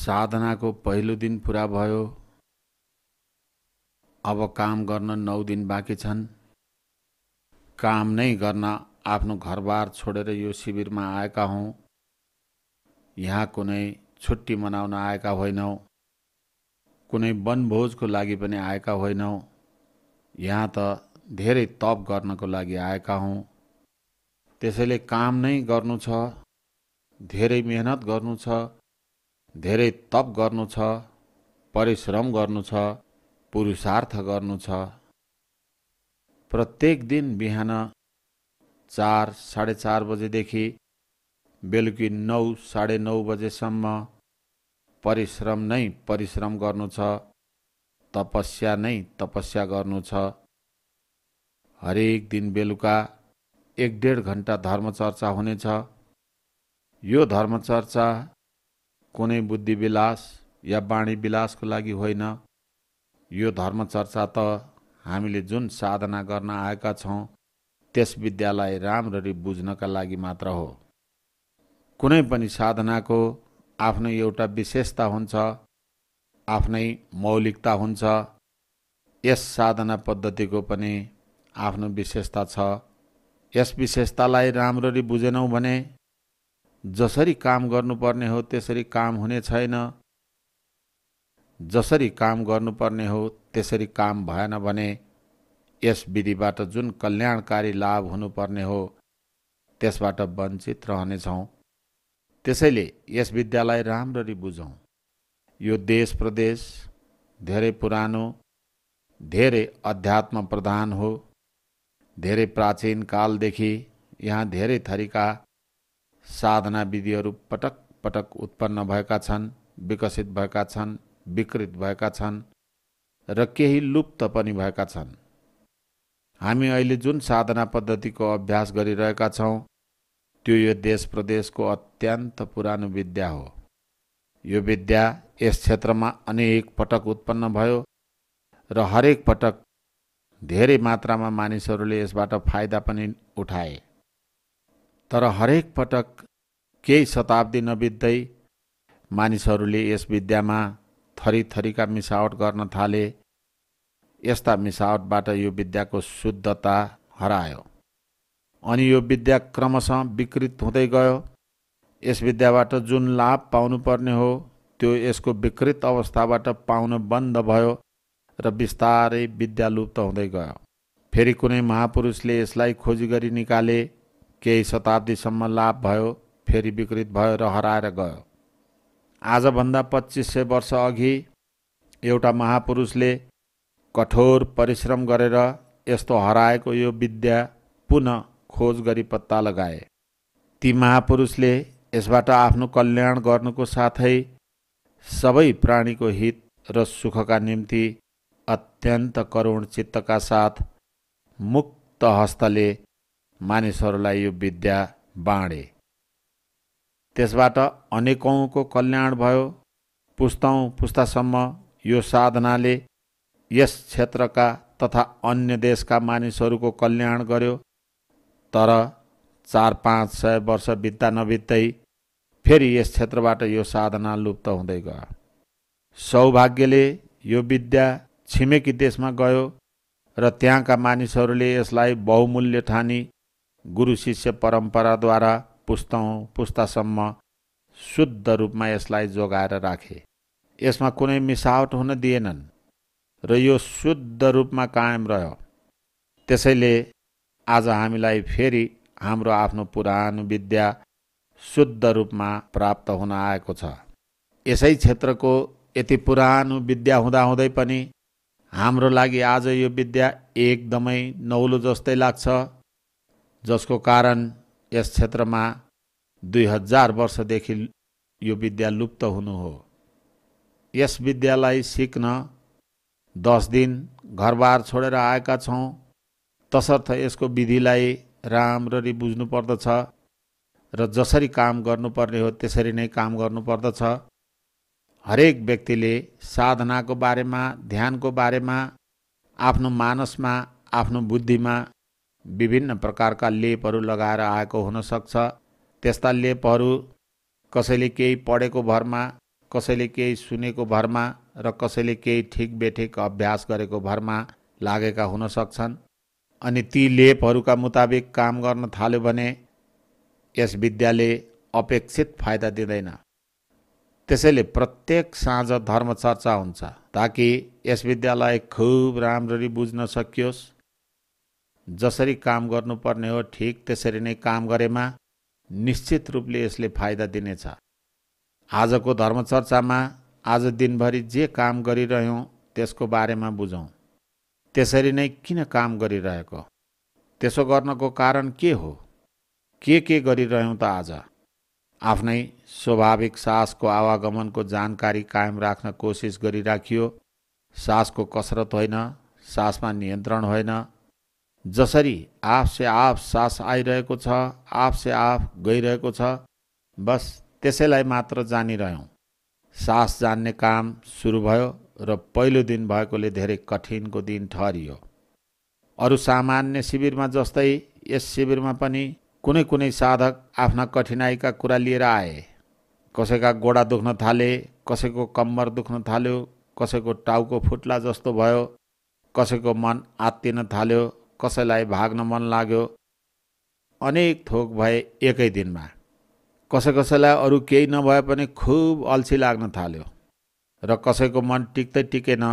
साधनाको पहिलो दिन पुरा भयो अब काम गर्न नौ दिन बाँकी छन् काम नै गर्न आफ्नो घरबार छोडेर यो शिविरमा आएका हौँ यहाँ कुनै छुट्टी मनाउन आएका होइनौँ कुनै वनभोजको लागि पनि आएका होइनौँ यहाँ त धेरै तप गर्नको लागि आएका हौँ त्यसैले काम नै गर्नु छ धेरै मेहनत गर्नु छ धेरै तप गर्नु छ परिश्रम गर्नु छ पुरुषार्थ गर्नु छ प्रत्येक दिन बिहान चार साढे चार बजेदेखि बेलुकी नौ साढे नौ बजेसम्म परिश्रम नै परिश्रम गर्नु छ तपस्या नै तपस्या गर्नु छ हरेक दिन बेलुका एक डेढ घन्टा धर्मचर्चा हुनेछ यो धर्मचर्चा कुनै बुद्धि विलास या वाणी विलासको लागि होइन यो धर्म चर्चा त हामीले जुन साधना गर्न आएका छौँ त्यस विद्यालाई राम्ररी बुझ्नका लागि मात्र हो कुनै पनि साधनाको आफ्नै एउटा विशेषता हुन्छ आफ्नै मौलिकता हुन्छ यस साधना पद्धतिको पनि आफ्नो विशेषता छ यस विशेषतालाई राम्ररी बुझेनौँ भने जसरी काम गर्नुपर्ने हो त्यसरी काम हुने छैन जसरी काम गर्नुपर्ने हो त्यसरी काम भएन भने यस विधिबाट जुन कल्याणकारी लाभ हुनुपर्ने हो त्यसबाट वञ्चित रहनेछौँ त्यसैले यस विद्यालाई राम्ररी बुझौँ यो देश प्रदेश धेरै पुरानो धेरै अध्यात्म प्रधान हो धेरै प्राचीन कालदेखि यहाँ धेरै थरीका साधना विधिहरू पटक पटक उत्पन्न भएका छन् विकसित भएका छन् विकृत भएका छन् र केही लुप्त पनि भएका छन् हामी अहिले जुन साधना पद्धतिको अभ्यास गरिरहेका छौँ त्यो यो देश प्रदेशको अत्यन्त पुरानो विद्या हो यो विद्या यस क्षेत्रमा अनेक पटक उत्पन्न भयो र हरेक पटक धेरै मात्रामा मानिसहरूले यसबाट फाइदा पनि उठाए तर हरेक पटक केही शताब्दी नबित्दै मानिसहरूले यस विद्यामा थरी थरीका मिसावट गर्न थाले यस्ता मिसावटबाट यो विद्याको शुद्धता हरायो अनि यो विद्या क्रमशः विकृत हुँदै गयो यस विद्याबाट जुन लाभ पाउनुपर्ने हो त्यो यसको विकृत अवस्थाबाट पाउन बन्द भयो र बिस्तारै विद्या लुप्त हुँदै गयो फेरि कुनै महापुरुषले यसलाई खोजी गरी निकाले केही शताब्दीसम्म लाभ भयो फेरि विकृत भयो र हराएर गयो आजभन्दा पच्चिस सय वर्ष अघि एउटा महापुरुषले कठोर परिश्रम गरेर यस्तो हराएको यो विद्या पुनः खोज गरी पत्ता लगाए ती महापुरुषले यसबाट आफ्नो कल्याण गर्नुको साथै सबै प्राणीको हित र सुखका निम्ति अत्यन्त करुण चित्तका साथ मुक्त हस्तले मानिसहरूलाई यो विद्या बाँडे त्यसबाट अनेकौँको कल्याण भयो पुस्तौँ पुस्तासम्म यो साधनाले यस क्षेत्रका तथा अन्य देशका मानिसहरूको कल्याण गर्यो तर चार पाँच सय वर्ष बित्दा नबित्दै फेरि यस क्षेत्रबाट यो साधना लुप्त हुँदै गयो सौभाग्यले यो विद्या छिमेकी देशमा गयो र त्यहाँका मानिसहरूले यसलाई बहुमूल्य ठानी गुरु शिष्य परम्पराद्वारा पुस्तौँ पुस्तासम्म शुद्ध रूपमा यसलाई जोगाएर राखे यसमा कुनै मिसावट हुन दिएनन् र यो शुद्ध रूपमा कायम रह्यो त्यसैले आज हामीलाई फेरि हाम्रो आफ्नो पुरानो विद्या शुद्ध रूपमा प्राप्त हुन आएको छ यसै क्षेत्रको यति पुरानो विद्या हुँदाहुँदै पनि हाम्रो लागि आज यो विद्या एकदमै नौलो जस्तै लाग्छ जसको कारण यस क्षेत्रमा दुई हजार वर्षदेखि यो विद्या लुप्त हुनु हो यस विद्यालाई सिक्न दस दिन घरबार छोडेर आएका छौँ तसर्थ यसको विधिलाई राम्ररी बुझ्नुपर्दछ र जसरी काम गर्नुपर्ने हो त्यसरी नै काम गर्नुपर्दछ हरेक व्यक्तिले साधनाको बारेमा ध्यानको बारेमा आफ्नो मानसमा आफ्नो बुद्धिमा विभिन्न प्रकारका लेपहरू लगाएर आएको हुनसक्छ त्यस्ता लेपहरू कसैले केही पढेको भरमा कसैले केही सुनेको भरमा र कसैले केही ठिक बेठिक अभ्यास गरेको भरमा लागेका हुन सक्छन् अनि ती लेपहरूका मुताबिक काम गर्न थाल्यो भने यस विद्याले अपेक्षित फाइदा दिँदैन त्यसैले प्रत्येक साँझ धर्म चर्चा हुन्छ ताकि यस विद्यालय खुब राम्ररी बुझ्न सकियोस् जसरी काम गर्नुपर्ने हो ठिक त्यसरी नै काम गरेमा निश्चित रूपले यसले फाइदा दिनेछ आजको धर्मचर्चामा आज दिनभरि जे काम गरिरह्यौँ त्यसको बारेमा बुझौँ त्यसरी नै किन काम गरिरहेको त्यसो गर्नको कारण के हो के के गरिरह्यौँ त आज आफ्नै स्वाभाविक सासको आवागमनको जानकारी कायम राख्न कोसिस गरिराखियो सासको कसरत होइन सासमा नियन्त्रण होइन जसरी आफसे आफ सास आइरहेको छ आफसे आफ गइरहेको छ बस त्यसैलाई मात्र जानिरह्यौँ सास जान्ने काम सुरु भयो र पहिलो दिन भएकोले धेरै कठिनको दिन ठहरियो अरू सामान्य शिविरमा जस्तै यस शिविरमा पनि कुनै कुनै साधक आफ्ना कठिनाइका कुरा लिएर आए कसैका गोडा दुख्न थाले कसैको कम्मर दुख्न थाल्यो कसैको टाउको फुट्ला जस्तो भयो कसैको मन आत्तिन थाल्यो कसैलाई भाग्न मन लाग्यो अनेक थोक भए एकै दिनमा कसै कसैलाई अरू केही नभए पनि खुब अल्छी लाग्न थाल्यो र कसैको मन टिक्दै टिकेन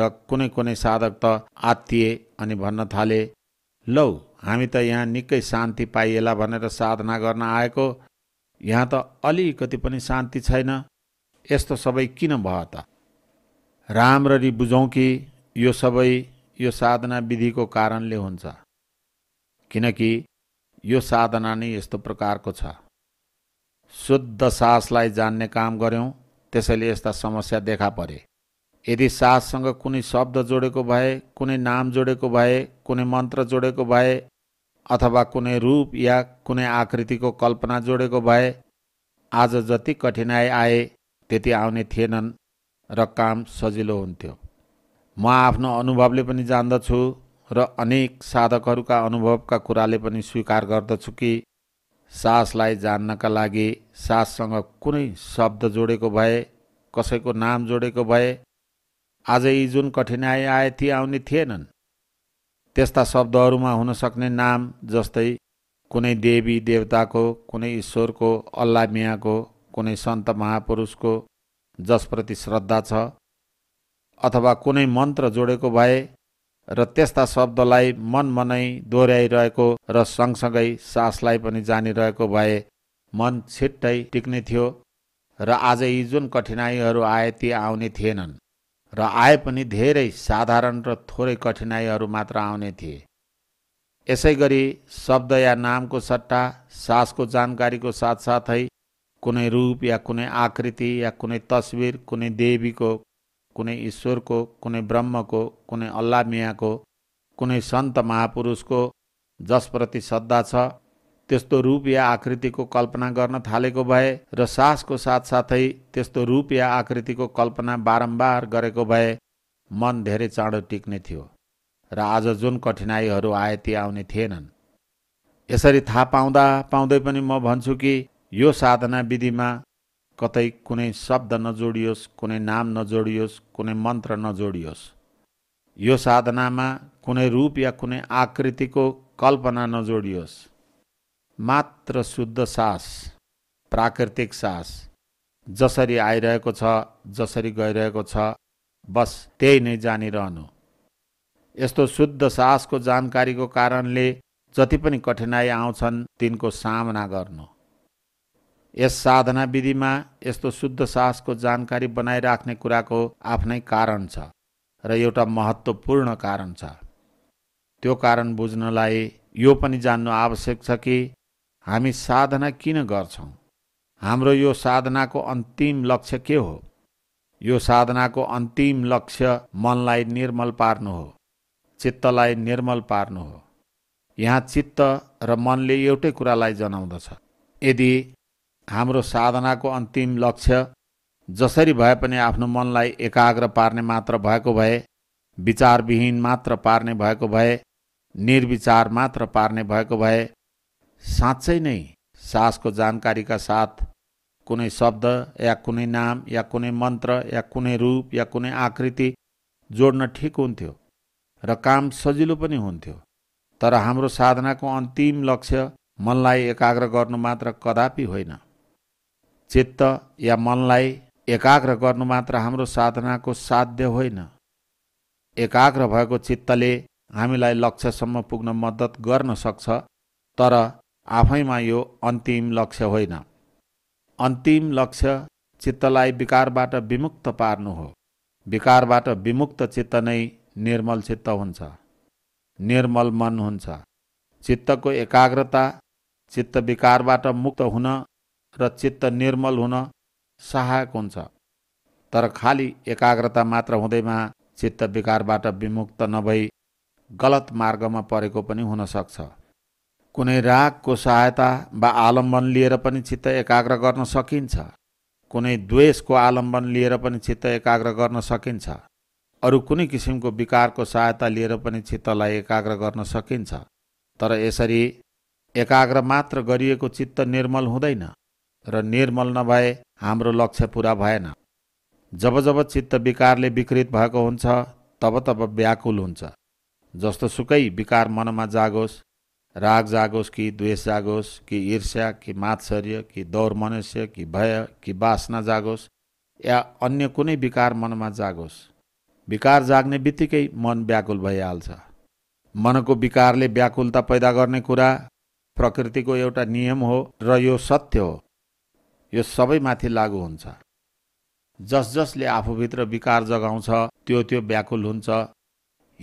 र कुनै कुनै साधक त आत्तिए अनि भन्न थाले लौ हामी त यहाँ निकै शान्ति पाइएला भनेर साधना गर्न आएको यहाँ त अलिकति पनि शान्ति छैन यस्तो सबै किन भयो त राम्ररी बुझौँ कि यो सबै यो साधना विधिको कारणले हुन्छ किनकि यो साधना नै यस्तो प्रकारको छ शुद्ध सासलाई जान्ने काम गऱ्यौँ त्यसैले यस्ता समस्या देखा परे यदि साससँग कुनै शब्द जोडेको भए कुनै नाम जोडेको भए कुनै मन्त्र जोडेको भए अथवा कुनै रूप या कुनै आकृतिको कल्पना जोडेको भए आज जति कठिनाई आए त्यति आउने थिएनन् र काम सजिलो हुन्थ्यो म आफ्नो अनुभवले पनि जान्दछु र अनेक साधकहरूका अनुभवका कुराले पनि स्वीकार गर्दछु कि सासलाई जान्नका लागि साससँग कुनै शब्द जोडेको भए कसैको नाम जोडेको भए आज यी जुन कठिनाई आए ती आउने थिएनन् त्यस्ता शब्दहरूमा हुन सक्ने नाम जस्तै कुनै देवी देवताको कुनै ईश्वरको अल्लाह मियाँको कुनै सन्त महापुरुषको जसप्रति श्रद्धा छ अथवा कुनै मन्त्र जोडेको भए र त्यस्ता शब्दलाई मन मनमनै दोहोऱ्याइरहेको र सँगसँगै सासलाई पनि जानिरहेको भए मन छिट्टै टिक्ने थियो र आज यी जुन कठिनाइहरू आए ती आउने थिएनन् र आए पनि धेरै साधारण र थोरै कठिनाइहरू मात्र आउने थिए यसै गरी शब्द या नामको सट्टा सासको जानकारीको साथसाथै कुनै रूप या कुनै आकृति या कुनै तस्विर कुनै देवीको कुनै ईश्वरको कुनै ब्रह्मको कुनै अल्लाह मियाको कुनै सन्त महापुरुषको जसप्रति श्रद्धा छ त्यस्तो रूप या आकृतिको कल्पना गर्न थालेको भए र सासको साथसाथै त्यस्तो रूप या आकृतिको कल्पना बारम्बार गरेको भए मन धेरै चाँडो टिक्ने थियो र आज जुन कठिनाइहरू आए ती आउने थिएनन् यसरी थाहा पाउँदा पाउँदै पनि म भन्छु कि यो साधना विधिमा कतै कुनै शब्द नजोडियोस् कुनै नाम नजोडियोस् कुनै मन्त्र नजोडियोस् यो साधनामा कुनै रूप या कुनै आकृतिको कल्पना नजोडियोस् मात्र शुद्ध सास प्राकृतिक सास जसरी आइरहेको छ जसरी गइरहेको छ बस त्यही नै जानिरहनु यस्तो शुद्ध सासको जानकारीको कारणले जति पनि कठिनाइ आउँछन् तिनको सामना गर्नु यस साधना विधिमा यस्तो शुद्ध साहसको जानकारी बनाइराख्ने कुराको आफ्नै कारण छ र एउटा महत्त्वपूर्ण कारण छ त्यो कारण बुझ्नलाई यो पनि जान्नु आवश्यक छ कि हामी साधना किन गर्छौँ हाम्रो यो साधनाको अन्तिम लक्ष्य के हो यो साधनाको अन्तिम लक्ष्य मनलाई निर्मल पार्नु हो चित्तलाई निर्मल पार्नु हो यहाँ चित्त र मनले एउटै कुरालाई जनाउँदछ यदि हाम्रो साधनाको अन्तिम लक्ष्य जसरी भए पनि आफ्नो मनलाई एकाग्र पार्ने मात्र भएको भए विचारविहीन मात्र पार्ने भएको भए निर्विचार मात्र पार्ने भएको भए साँच्चै नै सासको जानकारीका साथ कुनै शब्द या कुनै नाम या कुनै मन्त्र या कुनै रूप या कुनै आकृति जोड्न ठिक हुन्थ्यो र काम सजिलो पनि हुन्थ्यो तर हाम्रो साधनाको अन्तिम लक्ष्य मनलाई एकाग्र गर्नु मात्र कदापि होइन चित्त या मनलाई एकाग्र गर्नु मात्र हाम्रो साधनाको साध्य होइन एकाग्र भएको चित्तले हामीलाई लक्ष्यसम्म पुग्न मद्दत गर्न सक्छ तर आफैमा यो अन्तिम लक्ष्य होइन अन्तिम लक्ष्य चित्तलाई विकारबाट विमुक्त पार्नु हो विकारबाट विमुक्त चित्त नै निर्मल चित्त हुन्छ निर्मल मन हुन्छ चित्तको एकाग्रता चित्त विकारबाट मुक्त हुन र चित्त निर्मल हुन सहायक हुन्छ तर खालि एकाग्रता मात्र हुँदैमा चित्त विकारबाट विमुक्त नभई गलत मार्गमा परेको पनि हुनसक्छ कुनै रागको सहायता वा आलम्बन लिएर पनि चित्त एकाग्र गर्न सकिन्छ कुनै द्वेषको आलम्बन लिएर पनि चित्त एकाग्र गर्न सकिन्छ अरू कुनै किसिमको विकारको सहायता लिएर पनि चित्तलाई एकाग्र गर्न सकिन्छ तर यसरी एकाग्र मात्र गरिएको चित्त निर्मल हुँदैन र निर्मल नभए हाम्रो लक्ष्य पुरा भएन जब जब चित्त विकारले विकृत भएको हुन्छ तब तब व्याकुल हुन्छ जस्तो सुकै विकार मनमा जागोस् राग जागोस् कि द्वेष जागोस् कि ईर्ष्या कि मात्सर्य कि दौर मनुष्य कि भय कि बासना जागोस् या अन्य कुनै विकार मनमा जागोस् विकार जाग्ने बित्तिकै मन व्याकुल भइहाल्छ मनको विकारले व्याकुलता पैदा गर्ने कुरा प्रकृतिको एउटा नियम हो र यो सत्य हो यो सबैमाथि लागू हुन्छ जस जसले आफूभित्र विकार जगाउँछ त्यो त्यो व्याकुल हुन्छ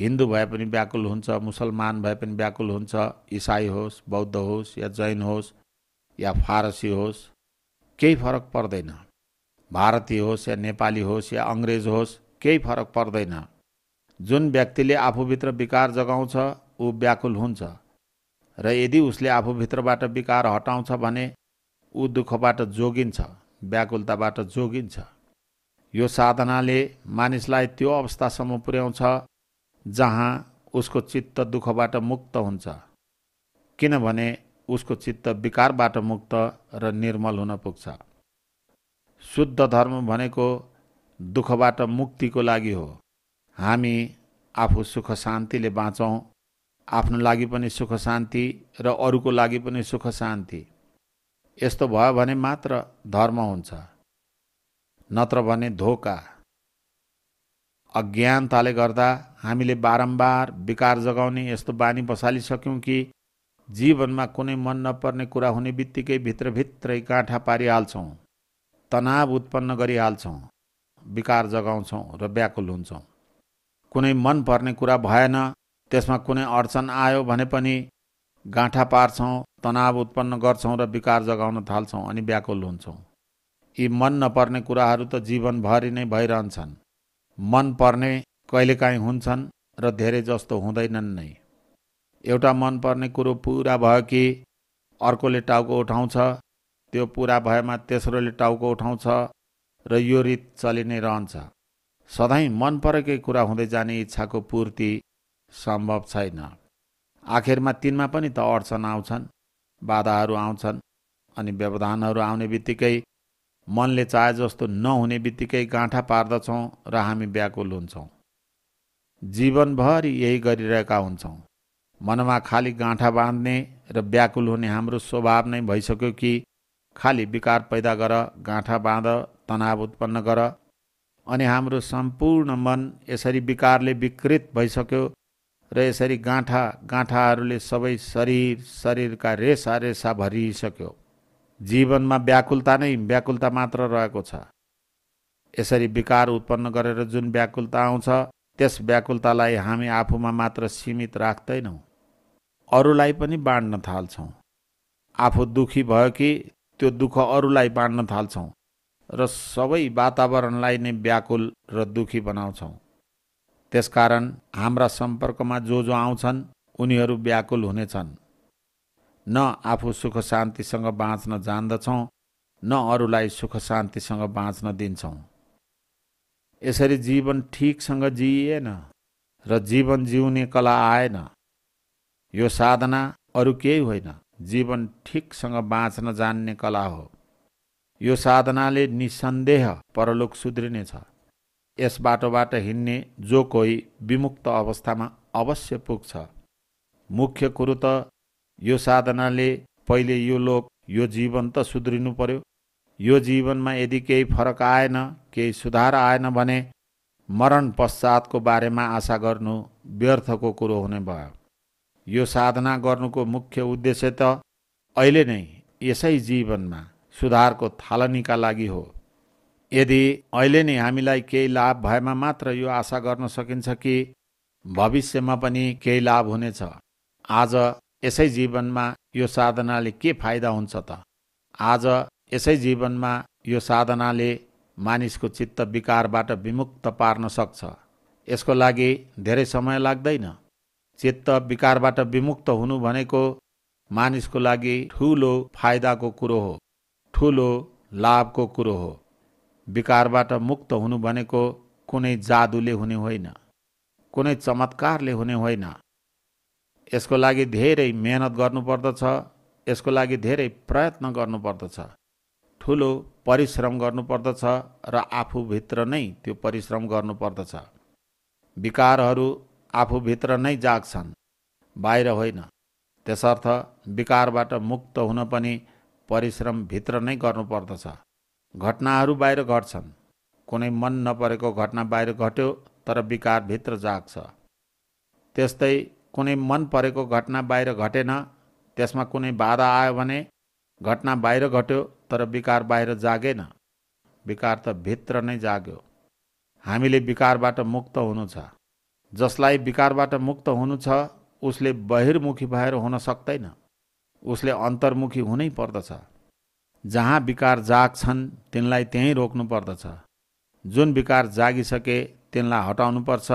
हिन्दू भए पनि व्याकुल हुन्छ मुसलमान भए पनि व्याकुल हुन्छ इसाई होस् बौद्ध होस् या जैन होस् या फारसी होस् केही फरक पर्दैन भारतीय होस् या नेपाली होस् या अङ्ग्रेज होस् केही फरक पर्दैन जुन व्यक्तिले आफूभित्र विकार जगाउँछ ऊ व्याकुल हुन्छ र यदि उसले आफूभित्रबाट विकार हटाउँछ भने ऊ दुःखबाट जोगिन्छ व्याकुलताबाट जोगिन्छ यो साधनाले मानिसलाई त्यो अवस्थासम्म पुर्याउँछ जहाँ उसको चित्त दुःखबाट मुक्त हुन्छ किनभने उसको चित्त विकारबाट मुक्त र निर्मल हुन पुग्छ शुद्ध धर्म भनेको दुःखबाट मुक्तिको लागि हो हामी आफू सुख शान्तिले बाँचौँ आफ्नो लागि पनि सुख शान्ति र अरूको लागि पनि सुख शान्ति यस्तो भयो भने मात्र धर्म हुन्छ नत्र भने धोका अज्ञानताले गर्दा हामीले बारम्बार विकार जगाउने यस्तो बानी बसालिसक्यौँ कि जीवनमा कुनै मन नपर्ने कुरा हुने बित्तिकै भित्रभित्रै काँठा पारिहाल्छौँ तनाव उत्पन्न गरिहाल्छौँ विकार जगाउँछौँ र व्याकुल हुन्छौँ कुनै मन पर्ने कुरा भएन त्यसमा कुनै अडचन आयो भने पनि गाँठा पार्छौँ तनाव उत्पन्न गर्छौँ र विकार जगाउन थाल्छौँ अनि व्याकुल हुन्छौँ यी मन नपर्ने कुराहरू त जीवनभरि नै भइरहन्छन् मन पर्ने कहिलेकाहीँ हुन्छन् र धेरै जस्तो हुँदैनन् नै एउटा मन पर्ने कुरो पुरा भयो कि अर्कोले टाउको उठाउँछ त्यो पुरा भएमा तेस्रोले टाउको उठाउँछ र यो रित चलि नै रहन्छ सधैँ मन परेकै कुरा हुँदै जाने इच्छाको पूर्ति सम्भव छैन आखिरमा तिनमा पनि त अडचन आउँछन् बाधाहरू आउँछन् अनि व्यवधानहरू आउने बित्तिकै मनले चाहे जस्तो नहुने बित्तिकै गाँठा पार्दछौँ र हामी व्याकुल हुन्छौँ जीवनभरि यही गरिरहेका हुन्छौँ मनमा खालि गाँठा बाँध्ने र व्याकुल हुने हाम्रो स्वभाव नै भइसक्यो कि खालि विकार पैदा गर गाँठा बाँध तनाव उत्पन्न गर अनि हाम्रो सम्पूर्ण मन यसरी विकारले विकृत भइसक्यो र यसरी गाँठा गाँठाहरूले सबै शरीर शरीरका रेसा रेसा भरिसक्यो जीवनमा व्याकुलता नै व्याकुलता मात्र रहेको छ यसरी विकार उत्पन्न गरेर जुन व्याकुलता आउँछ त्यस व्याकुलतालाई हामी आफूमा मात्र सीमित राख्दैनौँ अरूलाई पनि बाँड्न थाल्छौँ आफू दुखी भयो कि त्यो दुःख अरूलाई बाँड्न थाल्छौँ र सबै वातावरणलाई नै व्याकुल र दुखी बनाउँछौँ त्यसकारण हाम्रा सम्पर्कमा जो जो आउँछन् उनीहरू व्याकुल हुनेछन् न आफू सुख शान्तिसँग बाँच्न जान्दछौँ न अरूलाई सुख शान्तिसँग बाँच्न दिन्छौँ यसरी जीवन ठिकसँग जिइएन र जीवन जिउने कला आएन यो साधना अरू केही होइन जीवन ठिकसँग बाँच्न जान्ने कला हो यो साधनाले निसन्देह परलोक सुध्रिनेछ यस बाटोबाट हिँड्ने जो कोही विमुक्त अवस्थामा अवश्य पुग्छ मुख्य कुरो त यो साधनाले पहिले यो लोक यो जीवन त सुध्रिनु पर्यो यो जीवनमा यदि केही फरक आएन केही सुधार आएन भने मरण पश्चातको बारेमा आशा गर्नु व्यर्थको कुरो हुने भयो यो साधना गर्नुको मुख्य उद्देश्य त अहिले नै यसै जीवनमा सुधारको थालनीका लागि हो यदि अहिले नै हामीलाई केही लाभ भएमा मात्र यो आशा गर्न सकिन्छ कि भविष्यमा पनि केही लाभ हुनेछ आज यसै जीवनमा यो साधनाले के फाइदा हुन्छ त आज यसै जीवनमा यो साधनाले मानिसको चित्त विकारबाट विमुक्त पार्न सक्छ यसको लागि धेरै समय लाग्दैन चित्त विकारबाट विमुक्त हुनु भनेको मानिसको लागि ठुलो फाइदाको कुरो हो ठुलो लाभको कुरो हो विकारबाट मुक्त हुनु भनेको कुनै जादुले हुने होइन कुनै चमत्कारले हुने होइन यसको लागि धेरै मेहनत गर्नुपर्दछ यसको लागि धेरै प्रयत्न गर्नुपर्दछ ठुलो परिश्रम गर्नुपर्दछ र आफूभित्र नै त्यो परिश्रम गर्नुपर्दछ विकारहरू आफूभित्र नै जाग्छन् बाहिर होइन त्यसर्थ विकारबाट मुक्त हुन पनि परिश्रमभित्र नै गर्नुपर्दछ घटनाहरू बाहिर घट्छन् कुनै मन नपरेको घटना बाहिर घट्यो तर विकार भित्र जाग्छ त्यस्तै कुनै मन परेको घटना बाहिर घटेन त्यसमा कुनै बाधा आयो भने घटना बाहिर घट्यो तर विकार बाहिर जागेन विकार त भित्र नै जाग्यो हामीले विकारबाट मुक्त हुनु छ जसलाई विकारबाट मुक्त हुनु छ उसले बहिर्मुखी भएर हुन सक्दैन उसले अन्तर्मुखी हुनै पर्दछ जहाँ विकार जाग छन् तिनलाई त्यहीँ रोक्नु पर्दछ जुन विकार जागिसके तिनलाई हटाउनुपर्छ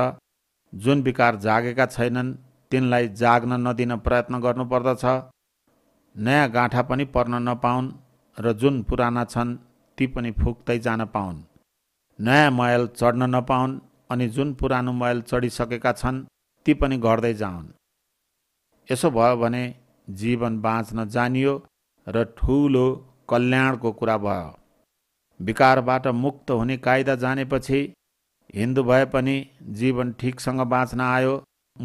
जुन विकार जागेका छैनन् तिनलाई जाग्न नदिन प्रयत्न गर्नुपर्दछ नयाँ गाँठा पनि पर्न नपाउन् र जुन पुराना छन् ती पनि फुक्दै जान पाउन् नयाँ मैल चढ्न नपाउन् अनि जुन पुरानो मैल चढिसकेका छन् ती पनि घट्दै जाउन् यसो भयो भने जीवन बाँच्न जानियो र ठुलो कल्याणको कुरा भयो विकारबाट मुक्त हुने कायदा जानेपछि हिन्दू भए पनि जीवन ठिकसँग बाँच्न आयो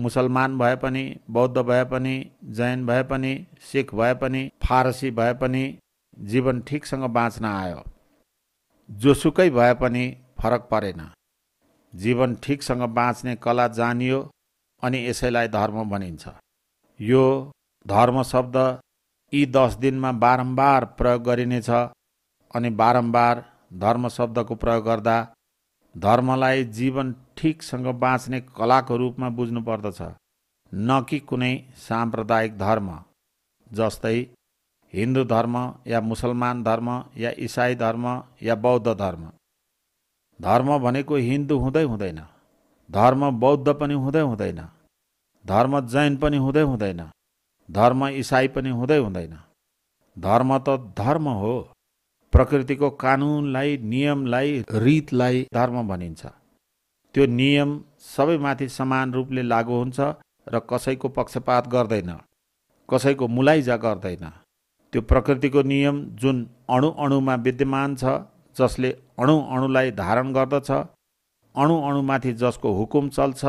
मुसलमान भए पनि बौद्ध भए पनि जैन भए पनि सिख भए पनि फारसी भए पनि जीवन ठिकसँग बाँच्न आयो जोसुकै भए पनि फरक परेन जीवन ठिकसँग बाँच्ने कला जानियो अनि यसैलाई धर्म भनिन्छ यो धर्म शब्द यी दस दिनमा बारम्बार प्रयोग गरिनेछ अनि बारम्बार धर्म शब्दको प्रयोग गर्दा धर्मलाई जीवन ठिकसँग बाँच्ने कलाको रूपमा बुझ्नुपर्दछ न कि कुनै साम्प्रदायिक धर्म जस्तै हिन्दू धर्म या मुसलमान धर्म या इसाई धर्म या बौद्ध धर्म धर्म भनेको हिन्दू हुँदै हुँदैन धर्म बौद्ध पनि हुँदै हुँदैन धर्म जैन पनि हुँदै हुँदैन धर्म इसाई पनि हुँदै हुँदैन धर्म त धर्म हो प्रकृतिको कानुनलाई नियमलाई रितलाई धर्म भनिन्छ त्यो नियम सबैमाथि समान रूपले लागू हुन्छ र कसैको पक्षपात गर्दैन कसैको मुलाइजा गर्दैन त्यो प्रकृतिको नियम जुन अणु अणुमा विद्यमान छ जसले अणु अणुलाई धारण गर्दछ अणु अणुमाथि जसको हुकुम चल्छ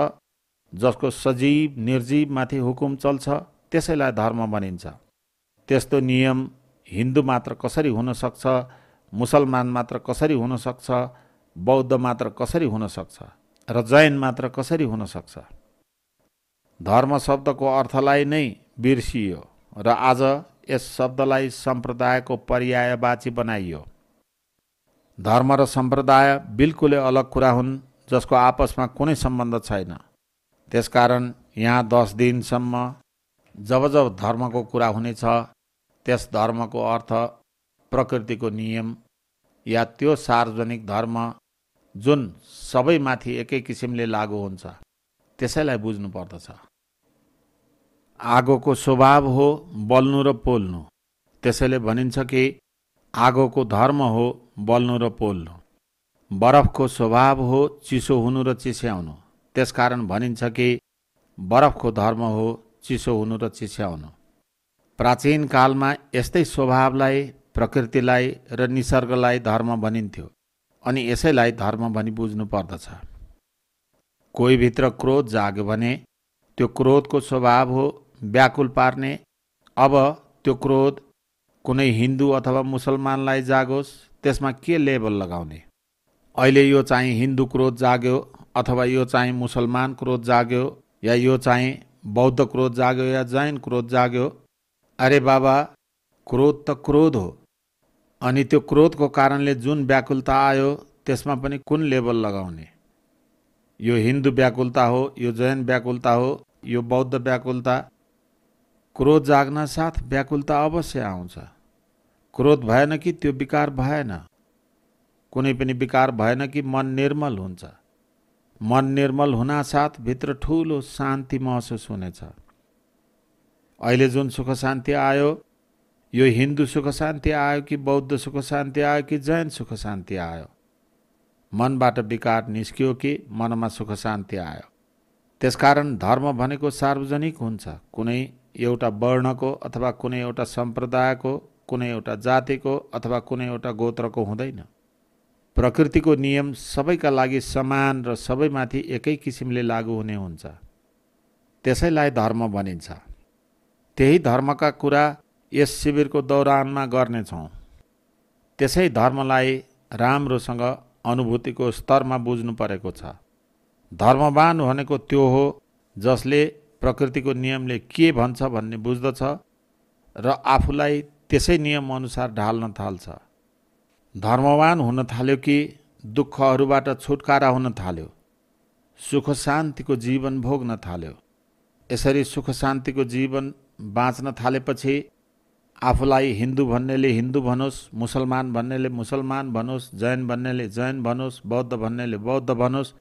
जसको सजीव निर्जीवमाथि हुकुम चल्छ त्यसैलाई धर्म भनिन्छ त्यस्तो नियम हिन्दू मात्र कसरी हुनसक्छ मुसलमान मात्र कसरी हुनसक्छ बौद्ध मात्र कसरी हुनसक्छ र जैन मात्र कसरी हुनसक्छ धर्म शब्दको अर्थलाई नै बिर्सियो र आज यस शब्दलाई सम्प्रदायको पर्यायवाची बनाइयो धर्म र सम्प्रदाय बिल्कुलै अलग कुरा हुन् जसको आपसमा कुनै सम्बन्ध छैन त्यसकारण यहाँ दस दिनसम्म जब जब धर्मको कुरा हुनेछ त्यस धर्मको अर्थ प्रकृतिको नियम या त्यो सार्वजनिक धर्म जुन सबैमाथि एकै किसिमले लागु हुन्छ त्यसैलाई बुझ्नुपर्दछ आगोको स्वभाव हो बल्नु र पोल्नु त्यसैले भनिन्छ कि आगोको धर्म हो बल्नु र पोल्नु बरफको स्वभाव हो चिसो हुनु र चिस्याउनु त्यसकारण भनिन्छ कि बरफको धर्म हो चिसो हुनु र चिस्याउनु प्राचीन कालमा यस्तै स्वभावलाई प्रकृतिलाई र निसर्गलाई धर्म भनिन्थ्यो अनि यसैलाई धर्म भनी बुझ्नु पर्दछ भित्र क्रोध जाग्यो भने त्यो क्रोधको स्वभाव हो व्याकुल पार्ने अब त्यो क्रोध कुनै हिन्दू अथवा मुसलमानलाई जागोस् त्यसमा के लेबल लगाउने अहिले यो चाहिँ हिन्दू क्रोध जाग्यो अथवा यो चाहिँ मुसलमान क्रोध जाग्यो या यो चाहिँ बौद्ध क्रोध जाग्यो या जैन क्रोध जाग्यो अरे बाबा क्रोध त क्रोध हो अनि त्यो क्रोधको कारणले जुन व्याकुलता आयो त्यसमा पनि कुन लेबल लगाउने यो हिन्दू व्याकुलता हो यो जैन व्याकुलता हो यो बौद्ध व्याकुलता क्रोध जाग्न साथ व्याकुलता अवश्य आउँछ क्रोध भएन कि त्यो विकार भएन कुनै पनि विकार भएन कि मन निर्मल हुन्छ मन निर्मल हुना साथ भित्र ठुलो शान्ति महसुस हुनेछ अहिले जुन सुख शान्ति आयो यो हिन्दू सुख शान्ति आयो कि बौद्ध सुख शान्ति आयो कि जैन सुख शान्ति आयो मनबाट विकार निस्कियो कि मनमा सुख शान्ति आयो त्यसकारण धर्म भनेको सार्वजनिक हुन्छ कुनै एउटा वर्णको अथवा कुनै एउटा सम्प्रदायको कुनै एउटा जातिको अथवा कुनै एउटा गोत्रको हुँदैन प्रकृतिको नियम सबैका लागि समान र सबैमाथि एकै किसिमले लागू हुने हुन्छ त्यसैलाई धर्म भनिन्छ त्यही धर्मका कुरा यस शिविरको दौरानमा गर्नेछौँ त्यसै धर्मलाई राम्रोसँग अनुभूतिको स्तरमा बुझ्नु परेको छ धर्मवान भनेको त्यो हो जसले प्रकृतिको नियमले के भन्छ भन्ने बुझ्दछ र आफूलाई त्यसै नियमअनुसार ढाल्न थाल्छ धर्मवान हुन थाल्यो कि दुःखहरूबाट छुटकारा हुन थाल्यो सुख शान्तिको जीवन भोग्न थाल्यो यसरी सुख शान्तिको जीवन बाँच्न थालेपछि आफूलाई हिन्दू भन्नेले हिन्दू भनोस् मुसलमान भन्नेले मुसलमान भनोस् जैन भन्नेले जैन भनोस् बौद्ध भन्नेले बौद्ध भनोस्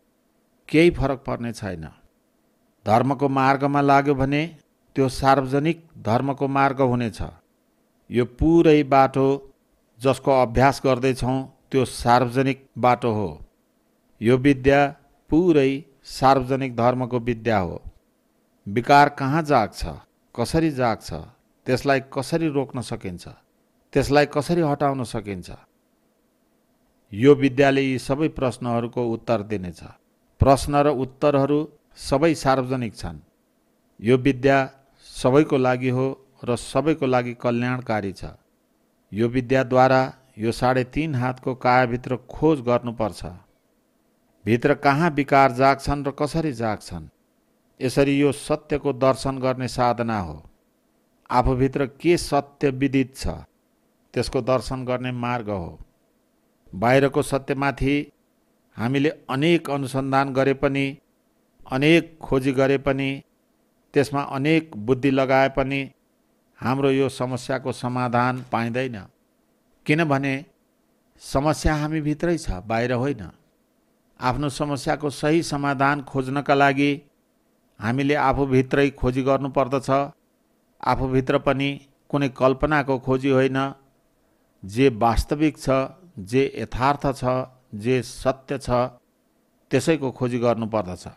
केही फरक पर्ने छैन धर्मको मार्गमा लाग्यो भने त्यो सार्वजनिक धर्मको मार्ग हुनेछ यो पुरै बाटो जसको अभ्यास गर्दैछौँ त्यो सार्वजनिक बाटो हो यो विद्या पुरै सार्वजनिक धर्मको विद्या हो विकार कहाँ जाग्छ कसरी जाग्छ त्यसलाई कसरी रोक्न सकिन्छ त्यसलाई कसरी हटाउन सकिन्छ यो विद्याले यी सबै प्रश्नहरूको उत्तर दिनेछ प्रश्न र उत्तरहरू सबै सार्वजनिक छन् यो विद्या सबैको लागि हो र सबैको लागि कल्याणकारी छ यो विद्याद्वारा यो साढे तिन हातको कायाभित्र खोज गर्नुपर्छ भित्र कहाँ विकार जाग्छन् र कसरी जाग्छन् यसरी यो सत्यको दर्शन गर्ने साधना हो आफूभित्र के सत्य विदित छ त्यसको दर्शन गर्ने मार्ग हो बाहिरको सत्यमाथि हामीले अनेक अनुसन्धान गरे पनि अनेक खोजी गरे पनि त्यसमा अनेक बुद्धि लगाए पनि हाम्रो यो समस्याको समाधान पाइँदैन किनभने समस्या हामीभित्रै छ बाहिर होइन आफ्नो समस्याको सही समाधान खोज्नका लागि हामीले आफूभित्रै खोजी गर्नुपर्दछ आफूभित्र पनि कुनै कल्पनाको खोजी होइन जे वास्तविक छ जे यथार्थ छ जे सत्य छ त्यसैको खोजी गर्नुपर्दछ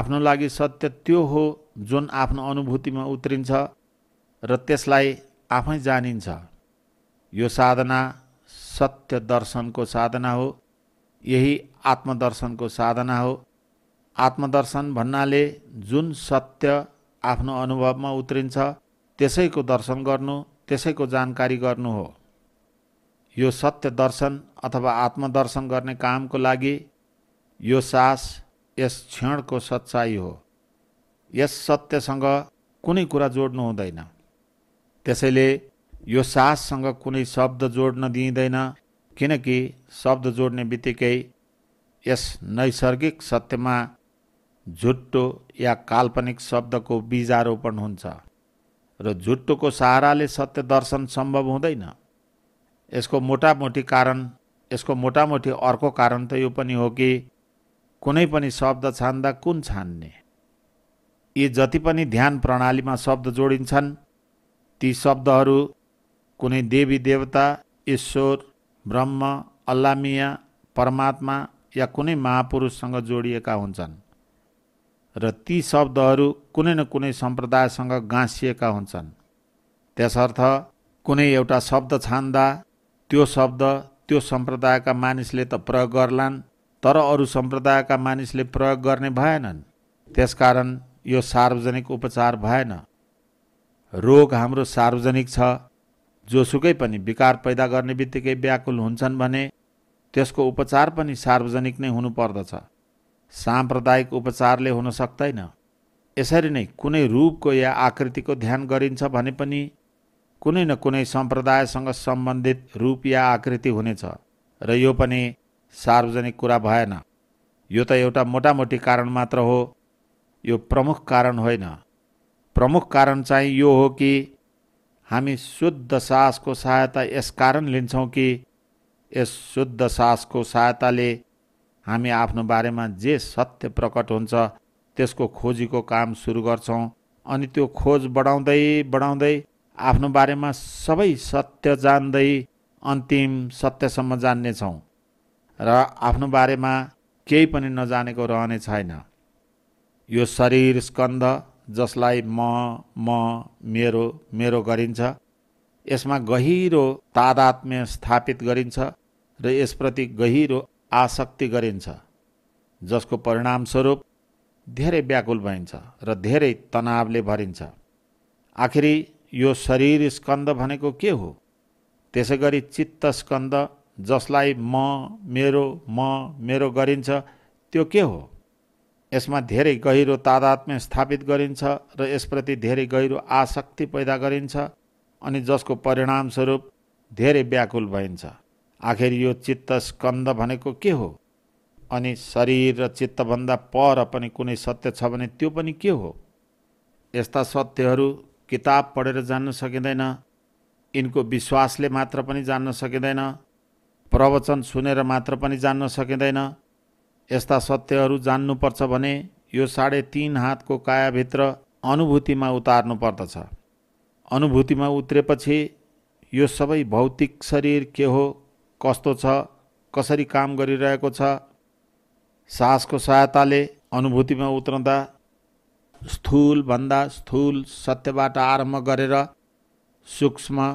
आफ्नो लागि सत्य त्यो हो जुन आफ्नो अनुभूतिमा उत्रिन्छ र त्यसलाई आफै जानिन्छ यो साधना सत्य दर्शनको साधना हो यही आत्मदर्शनको साधना हो आत्मदर्शन भन्नाले जुन सत्य आफ्नो अनुभवमा उत्रिन्छ त्यसैको दर्शन गर्नु त्यसैको जानकारी गर्नु हो यो सत्य दर्शन अथवा आत्मदर्शन गर्ने कामको लागि यो सास यस क्षणको सच्चाइ हो यस सत्यसँग कुनै कुरा जोड्नु हुँदैन त्यसैले यो साससँग कुनै शब्द जोड्न दिइँदैन किनकि शब्द जोड्ने बित्तिकै यस नैसर्गिक सत्यमा झुट्टो या काल्पनिक शब्दको बीजारोपण हुन्छ र झुट्टोको सहाराले सत्य दर्शन सम्भव हुँदैन यसको मोटामोटी कारण यसको मोटामोटी अर्को कारण त यो पनि हो कि कुनै पनि शब्द छान्दा कुन छान्ने यी जति पनि ध्यान प्रणालीमा शब्द जोडिन्छन् ती शब्दहरू कुनै देवी देवता ईश्वर ब्रह्म अल्लामिया परमात्मा या कुनै महापुरुषसँग जोडिएका हुन्छन् र ती शब्दहरू कुनै न कुनै सम्प्रदायसँग गाँसिएका हुन्छन् त्यसर्थ कुनै एउटा शब्द छान्दा त्यो शब्द त्यो सम्प्रदायका मानिसले त प्रयोग गर्लान् तर अरू सम्प्रदायका मानिसले प्रयोग गर्ने भएनन् त्यसकारण यो सार्वजनिक उपचार भएन रोग हाम्रो सार्वजनिक छ जोसुकै पनि विकार पैदा गर्ने बित्तिकै व्याकुल हुन्छन् भने त्यसको उपचार पनि सार्वजनिक नै हुनुपर्दछ साम्प्रदायिक उपचारले हुन सक्दैन यसरी नै कुनै रूपको या आकृतिको ध्यान गरिन्छ भने पनि कुनै न कुनै सम्प्रदायसँग सम्बन्धित रूप या आकृति हुनेछ र यो पनि सार्वजनिक कुरा भएन यो त एउटा मोटामोटी कारण मात्र हो यो प्रमुख कारण होइन प्रमुख कारण चाहिँ यो हो कि हामी शुद्ध सासको सहायता यस कारण लिन्छौँ कि यस शुद्ध सासको सहायताले हामी आफ्नो बारेमा जे सत्य प्रकट हुन्छ त्यसको खोजीको काम सुरु गर्छौँ अनि त्यो खोज बढाउँदै बढाउँदै आफ्नो बारेमा सबै सत्य जान्दै अन्तिम सत्यसम्म जान्नेछौँ र आफ्नो बारेमा केही पनि नजानेको रहने छैन यो शरीर स्कन्ध जसलाई म म मेरो मेरो गरिन्छ यसमा गहिरो तादात्म्य स्थापित गरिन्छ र यसप्रति गहिरो आसक्ति गरिन्छ जसको परिणामस्वरूप धेरै व्याकुल भइन्छ र धेरै तनावले भरिन्छ आखिरी यो शरीर स्कन्द भनेको के हो त्यसै गरी चित्त स्कन्द जसलाई म मेरो म मेरो गरिन्छ त्यो के हो यसमा धेरै गहिरो तादात्म्य स्थापित गरिन्छ र यसप्रति धेरै गहिरो आसक्ति पैदा गरिन्छ अनि जसको परिणामस्वरूप धेरै व्याकुल भइन्छ आखिर यो चित्त स्कन्द भनेको के हो अनि शरीर र चित्तभन्दा पर पनि कुनै सत्य छ भने त्यो पनि के हो यस्ता सत्यहरू किताब पढेर जान्न सकिँदैन यिनको विश्वासले मात्र पनि जान्न सकिँदैन प्रवचन सुनेर मात्र पनि जान्न सकिँदैन यस्ता सत्यहरू जान्नुपर्छ भने यो साढे तिन हातको कायाभित्र अनुभूतिमा उतार्नु पर्दछ अनुभूतिमा उत्रेपछि यो सबै भौतिक शरीर के हो कस्तो छ कसरी काम गरिरहेको छ सासको सहायताले अनुभूतिमा उत्रँदा स्थूलभन्दा स्थूल सत्यबाट आरम्भ गरेर सूक्ष्म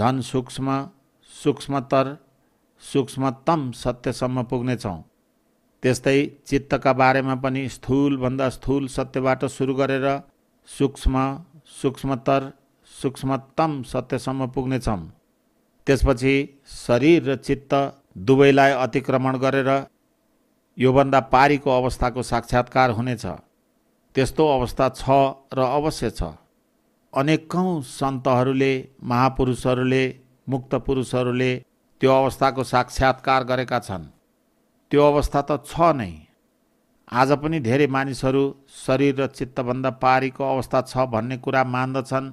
झन सूक्ष्म सूक्ष्मतर सूक्ष्मतम सत्यसम्म पुग्नेछौँ त्यस्तै चित्तका बारेमा पनि स्थूलभन्दा स्थूल सत्यबाट सुरु गरेर सूक्ष्म सूक्ष्मतर सूक्ष्मतम सत्यसम्म पुग्नेछौँ त्यसपछि शरीर र चित्त दुवैलाई अतिक्रमण गरेर योभन्दा पारीको अवस्थाको साक्षात्कार हुनेछ त्यस्तो अवस्था छ र अवश्य छ अनेकौँ सन्तहरूले महापुरुषहरूले मुक्त पुरुषहरूले त्यो अवस्थाको साक्षात्कार गरेका छन् त्यो अवस्था त छ नै आज पनि धेरै मानिसहरू शरीर र चित्तभन्दा पारीको अवस्था छ भन्ने कुरा मान्दछन्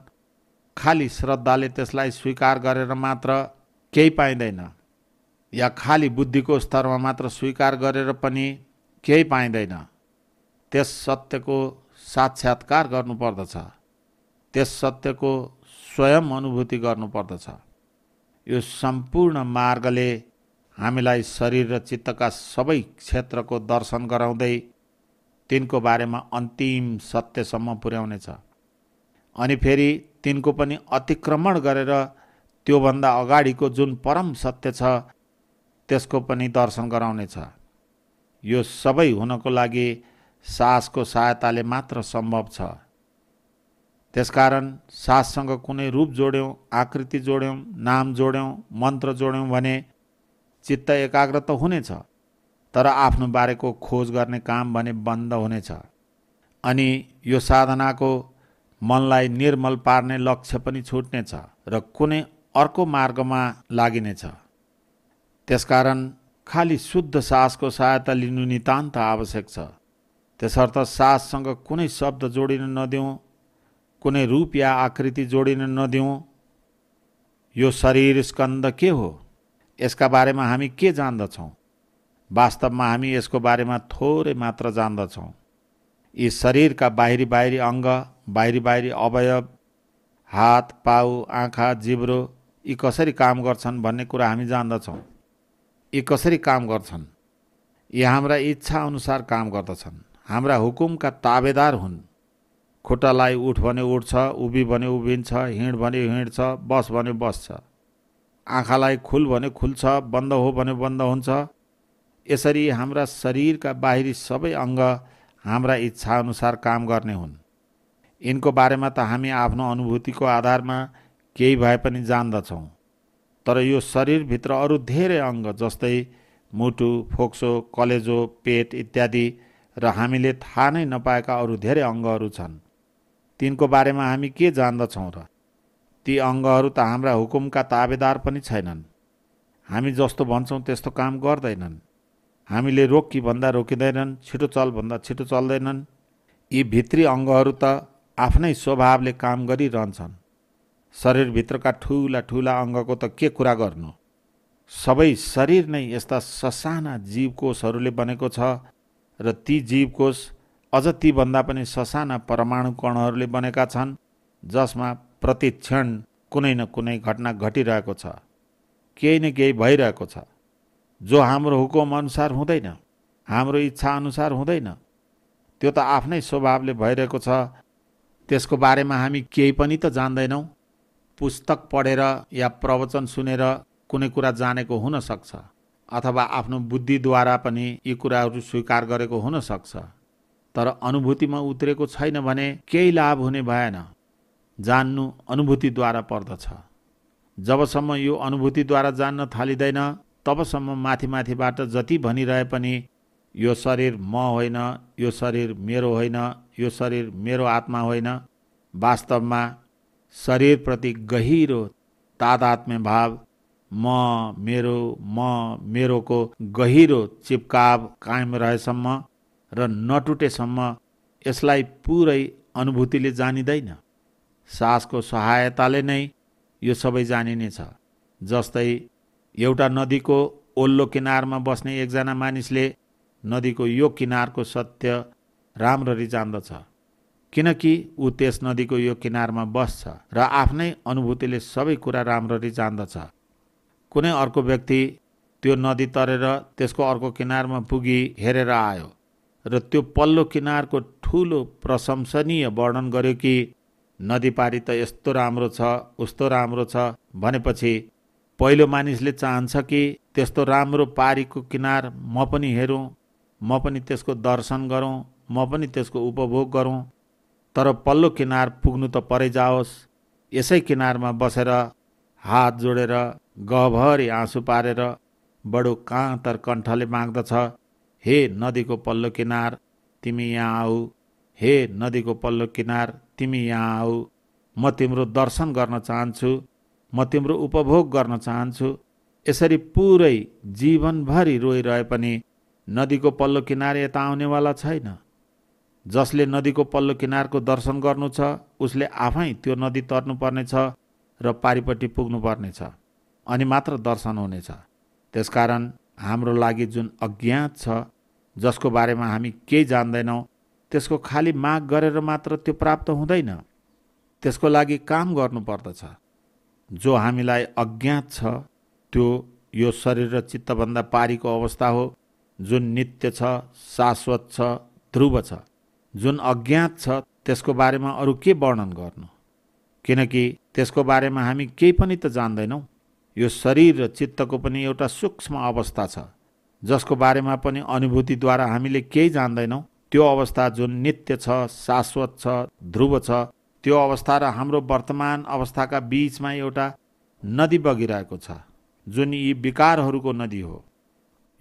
खालि श्रद्धाले त्यसलाई स्वीकार गरेर मात्र केही पाइँदैन या खालि बुद्धिको स्तरमा मात्र स्वीकार गरेर पनि केही पाइँदैन त्यस सत्यको साक्षात्कार गर्नुपर्दछ त्यस सत्यको स्वयं अनुभूति गर्नुपर्दछ यो सम्पूर्ण मार्गले हामीलाई शरीर र चित्तका सबै क्षेत्रको दर्शन गराउँदै तिनको बारेमा अन्तिम सत्यसम्म पुर्याउनेछ अनि फेरि तिनको पनि अतिक्रमण गरेर त्योभन्दा अगाडिको जुन परम सत्य छ त्यसको पनि दर्शन गराउनेछ यो सबै हुनको लागि सासको सहायताले मात्र सम्भव छ त्यसकारण साससँग कुनै रूप जोड्यौँ आकृति जोड्यौँ नाम जोड्यौँ मन्त्र जोड्यौँ भने चित्त एकाग्र त हुनेछ तर आफ्नो बारेको खोज गर्ने काम भने बन्द हुनेछ अनि यो साधनाको मनलाई निर्मल पार्ने लक्ष्य पनि छुट्नेछ र कुनै अर्को मार्गमा लागिनेछ त्यसकारण खालि शुद्ध सासको सहायता लिनु नितान्त आवश्यक छ त्यसर्थ साससँग कुनै शब्द जोडिन नदिउँ कुनै रूप या आकृति जोडिन नदिउँ यो शरीर स्कन्द के हो यसका बारेमा हामी के जान्दछौँ वास्तवमा हामी यसको बारेमा थोरै मात्र जान्दछौँ यी शरीरका बाहिरी बाहिरी अङ्ग बाहिरी बाहिरी अवयव हात पाउ आँखा जिब्रो यी कसरी काम गर्छन् भन्ने कुरा हामी जान्दछौँ यी कसरी काम गर्छन् यी हाम्रा इच्छाअनुसार काम गर्दछन् हाम्रा हुकुमका ताबेदार हुन् खुट्टालाई उठ भने उठ्छ उभि भने उभिन्छ हिँड भने हिँड्छ बस भने बस्छ आँखालाई खुल भने खुल्छ बन्द हो भने बन्द हुन्छ यसरी हाम्रा शरीरका बाहिरी सबै अङ्ग हाम्रा इच्छाअनुसार काम गर्ने हुन् यिनको बारेमा त हामी आफ्नो अनुभूतिको आधारमा केही भए पनि जान्दछौँ तर यो शरीरभित्र अरू धेरै अङ्ग जस्तै मुटु फोक्सो कलेजो पेट इत्यादि र हामीले थाहा नै नपाएका अरू धेरै अङ्गहरू छन् तिनको बारेमा हामी के जान्दछौँ र ती अङ्गहरू त हाम्रा हुकुमका ताबेदार पनि छैनन् हामी जस्तो भन्छौँ त्यस्तो काम गर्दैनन् हामीले रोकी भन्दा रोकिँदैनन् छिटो चल भन्दा छिटो चल्दैनन् यी भित्री अङ्गहरू त आफ्नै स्वभावले काम गरिरहन्छन् शरीरभित्रका ठुला ठुला अङ्गको त के कुरा गर्नु सबै शरीर नै यस्ता ससाना जीवकोषहरूले बनेको छ र ती जीवकोष अझ तीभन्दा पनि ससाना परमाणु कणहरूले बनेका छन् जसमा प्रतिक्षण कुनै न कुनै घटना घटिरहेको छ केही न केही भइरहेको छ जो हाम्रो हुकुम अनुसार हुँदैन हाम्रो इच्छा अनुसार हुँदैन त्यो त आफ्नै स्वभावले भइरहेको छ त्यसको बारेमा हामी केही पनि त जान्दैनौँ पुस्तक पढेर या प्रवचन सुनेर कुनै कुरा जानेको हुनसक्छ अथवा आफ्नो बुद्धिद्वारा पनि यी कुराहरू स्वीकार गरेको हुनसक्छ तर अनुभूतिमा उत्रेको छैन भने केही लाभ हुने भएन जान्नु अनुभूतिद्वारा पर्दछ जबसम्म यो अनुभूतिद्वारा जान्न थालिँदैन तबसम्म माथि माथिबाट जति भनिरहे पनि यो शरीर म होइन यो शरीर मेरो होइन यो शरीर मेरो आत्मा होइन वास्तवमा शरीरप्रति गहिरो तादात्म्य भाव म मेरो म मेरोको गहिरो चिपकाव कायम रहेसम्म र नटुटेसम्म यसलाई पुरै अनुभूतिले जानिँदैन सासको सहायताले नै यो सबै जानिनेछ जस्तै एउटा नदीको ओल्लो किनारमा बस्ने एकजना मानिसले नदीको यो किनारको सत्य राम्ररी जान्दछ किनकि ऊ त्यस नदीको यो किनारमा बस्छ र आफ्नै अनुभूतिले सबै कुरा राम्ररी जान्दछ कुनै अर्को व्यक्ति त्यो नदी तरेर त्यसको अर्को किनारमा पुगी हेरेर आयो र त्यो पल्लो किनारको ठुलो प्रशंसनीय वर्णन गर्यो कि नदी पारी त यस्तो राम्रो छ उस्तो राम्रो छ भनेपछि पहिलो मानिसले चाहन्छ कि त्यस्तो राम्रो पारीको किनार म पनि हेरौँ म पनि त्यसको दर्शन गरौँ म पनि त्यसको उपभोग गरौँ तर पल्लो किनार पुग्नु त परै जाओस् यसै किनारमा बसेर हात जोडेर गहभरि आँसु पारेर बडो काँतर कण्ठले माग्दछ हे नदीको पल्लो किनार तिमी यहाँ आऊ हे नदीको पल्लो किनार तिमी यहाँ आऊ म तिम्रो दर्शन गर्न चाहन्छु म तिम्रो उपभोग गर्न चाहन्छु यसरी पुरै जीवनभरि रोइरहे पनि नदीको पल्लो किनार यता आउनेवाला छैन जसले नदीको पल्लो किनारको दर्शन गर्नु छ उसले आफै त्यो नदी तर्नुपर्नेछ र पारिपट्टि पुग्नुपर्नेछ अनि मात्र दर्शन हुनेछ त्यसकारण हाम्रो लागि जुन अज्ञात छ जसको बारेमा हामी केही जान्दैनौँ त्यसको खालि माग गरेर मात्र त्यो प्राप्त हुँदैन त्यसको लागि काम गर्नुपर्दछ जो हामीलाई अज्ञात छ त्यो यो शरीर र चित्तभन्दा पारीको अवस्था हो जुन नित्य छ शाश्वत छ ध्रुव छ जुन अज्ञात छ त्यसको बारेमा अरू के वर्णन गर्नु किनकि त्यसको बारेमा हामी केही पनि त जान्दैनौँ यो शरीर र चित्तको पनि एउटा सूक्ष्म अवस्था छ जसको बारेमा पनि अनुभूतिद्वारा हामीले केही जान्दैनौँ त्यो अवस्था जुन नित्य छ शाश्वत छ ध्रुव छ त्यो अवस्था र हाम्रो वर्तमान अवस्थाका बिचमा एउटा नदी बगिरहेको छ जुन यी विकारहरूको नदी हो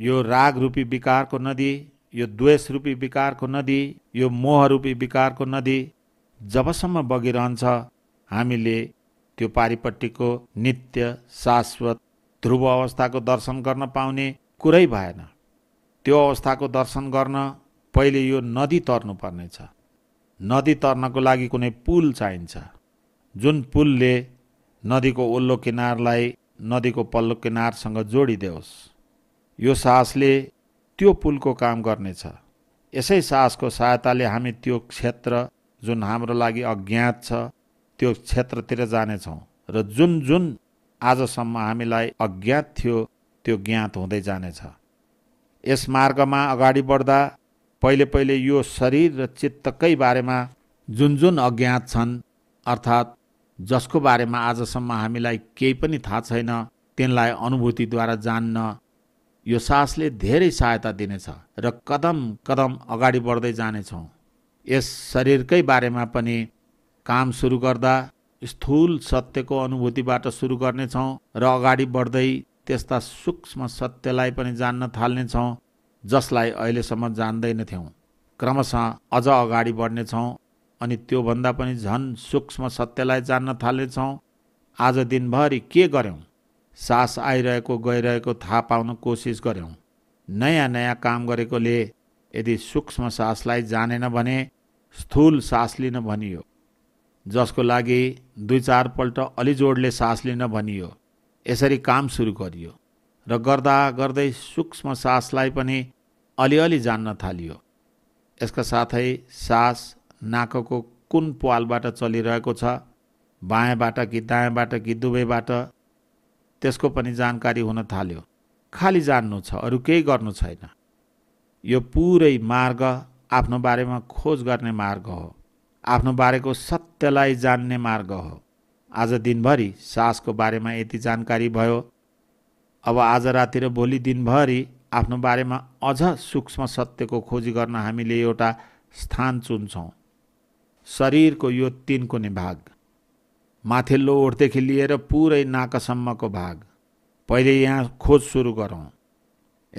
यो राग रूपी विकारको नदी यो द्वेष रूपी विकारको नदी यो मोह रूपी विकारको नदी जबसम्म बगिरहन्छ हामीले त्यो पारिपट्टिको नित्य शाश्वत ध्रुव अवस्थाको दर्शन गर्न पाउने कुरै भएन त्यो अवस्थाको दर्शन गर्न पहिले यो नदी तर्नुपर्नेछ नदी तर्नको लागि कुनै पुल चाहिन्छ जुन पुलले नदीको ओल्लो किनारलाई नदीको पल्लो किनारसँग जोडिदेओस् यो सासले त्यो पुलको काम गर्नेछ यसै सासको सहायताले हामी त्यो क्षेत्र जुन हाम्रो लागि अज्ञात छ त्यो क्षेत्रतिर जानेछौँ र जुन जुन आजसम्म हामीलाई अज्ञात थियो त्यो ज्ञात हुँदै जानेछ यस मार्गमा अगाडि बढ्दा पहिले पहिले यो शरीर र चित्तकै बारेमा जुन जुन अज्ञात छन् अर्थात् जसको बारेमा आजसम्म हामीलाई केही पनि थाहा छैन तिनलाई अनुभूतिद्वारा जान्न यो सासले धेरै सहायता दिनेछ र कदम कदम अगाडि बढ्दै जानेछौँ यस शरीरकै बारेमा पनि काम सुरु गर्दा स्थूल सत्यको अनुभूतिबाट सुरु गर्नेछौँ र अगाडि बढ्दै त्यस्ता सूक्ष्म सत्यलाई पनि जान्न थाल्नेछौँ जसलाई अहिलेसम्म जान्दैनथ्यौँ क्रमशः अझ अगाडि बढ्नेछौँ अनि त्योभन्दा पनि झन सूक्ष्म सत्यलाई जान्न थाल्नेछौँ आज दिनभरि के गऱ्यौँ सास आइरहेको गइरहेको थाहा पाउन कोसिस गऱ्यौँ नयाँ नयाँ काम गरेकोले यदि सूक्ष्म सासलाई जानेन भने स्थूल सास लिन भनियो जसको लागि दुई चारपल्ट जोडले सास लिन भनियो यसरी काम सुरु गरियो र गर्दा गर्दै सूक्ष्म सासलाई पनि अलिअलि जान्न थालियो यसका साथै सास नाकको कुन पालबाट चलिरहेको छ बायाँबाट कि दायाँबाट कि दुवैबाट त्यसको पनि जानकारी हुन थाल्यो खालि जान्नु छ अरू केही गर्नु छैन यो पुरै मार्ग आफ्नो बारेमा खोज गर्ने मार्ग हो आफ्नो बारेको सत्यलाई जान्ने मार्ग हो आज दिनभरि सासको बारेमा यति जानकारी भयो अब आज राति र भोलि दिनभरि आफ्नो बारेमा अझ सूक्ष्म सत्यको खोजी गर्न हामीले एउटा स्थान चुन्छौँ शरीरको यो तिन कुनै भाग माथिल्लो ओठदेखि लिएर पुरै नाकासम्मको भाग पहिले यहाँ खोज सुरु गरौँ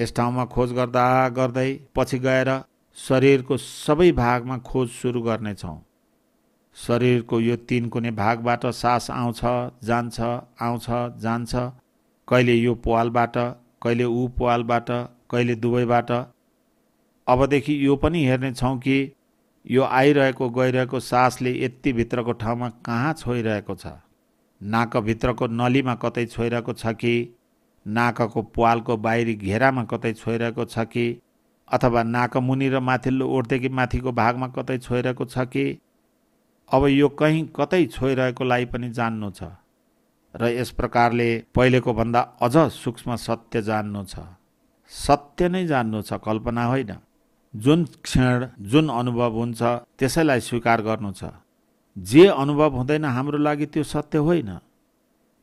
यस ठाउँमा खोज गर्दा गर्दै पछि गएर शरीरको सबै भागमा खोज सुरु गर्नेछौँ शरीरको यो तिन कुनै भागबाट सास आउँछ जान्छ आउँछ जान्छ कहिले यो पालबाट कहिले ऊ पालबाट कहिले दुबईबाट अबदेखि यो पनि हेर्नेछौँ कि यो आइरहेको गइरहेको सासले यति भित्रको ठाउँमा कहाँ छोइरहेको छ नाकभित्रको नलीमा कतै छोइरहेको छ कि नाकको पालको बाहिरी घेरामा कतै छोइरहेको छ कि अथवा नाक मुनि र माथिल्लो ओर्देखि माथिको भागमा कतै छोइरहेको छ कि अब यो कहीँ कतै छोइरहेकोलाई पनि जान्नु छ र यस प्रकारले पहिलेको भन्दा अझ सूक्ष्म सत्य जान्नु छ सत्य नै जान्नु छ कल्पना होइन जुन क्षण जुन अनुभव हुन्छ त्यसैलाई स्वीकार गर्नु छ जे अनुभव हुँदैन हाम्रो लागि त्यो सत्य होइन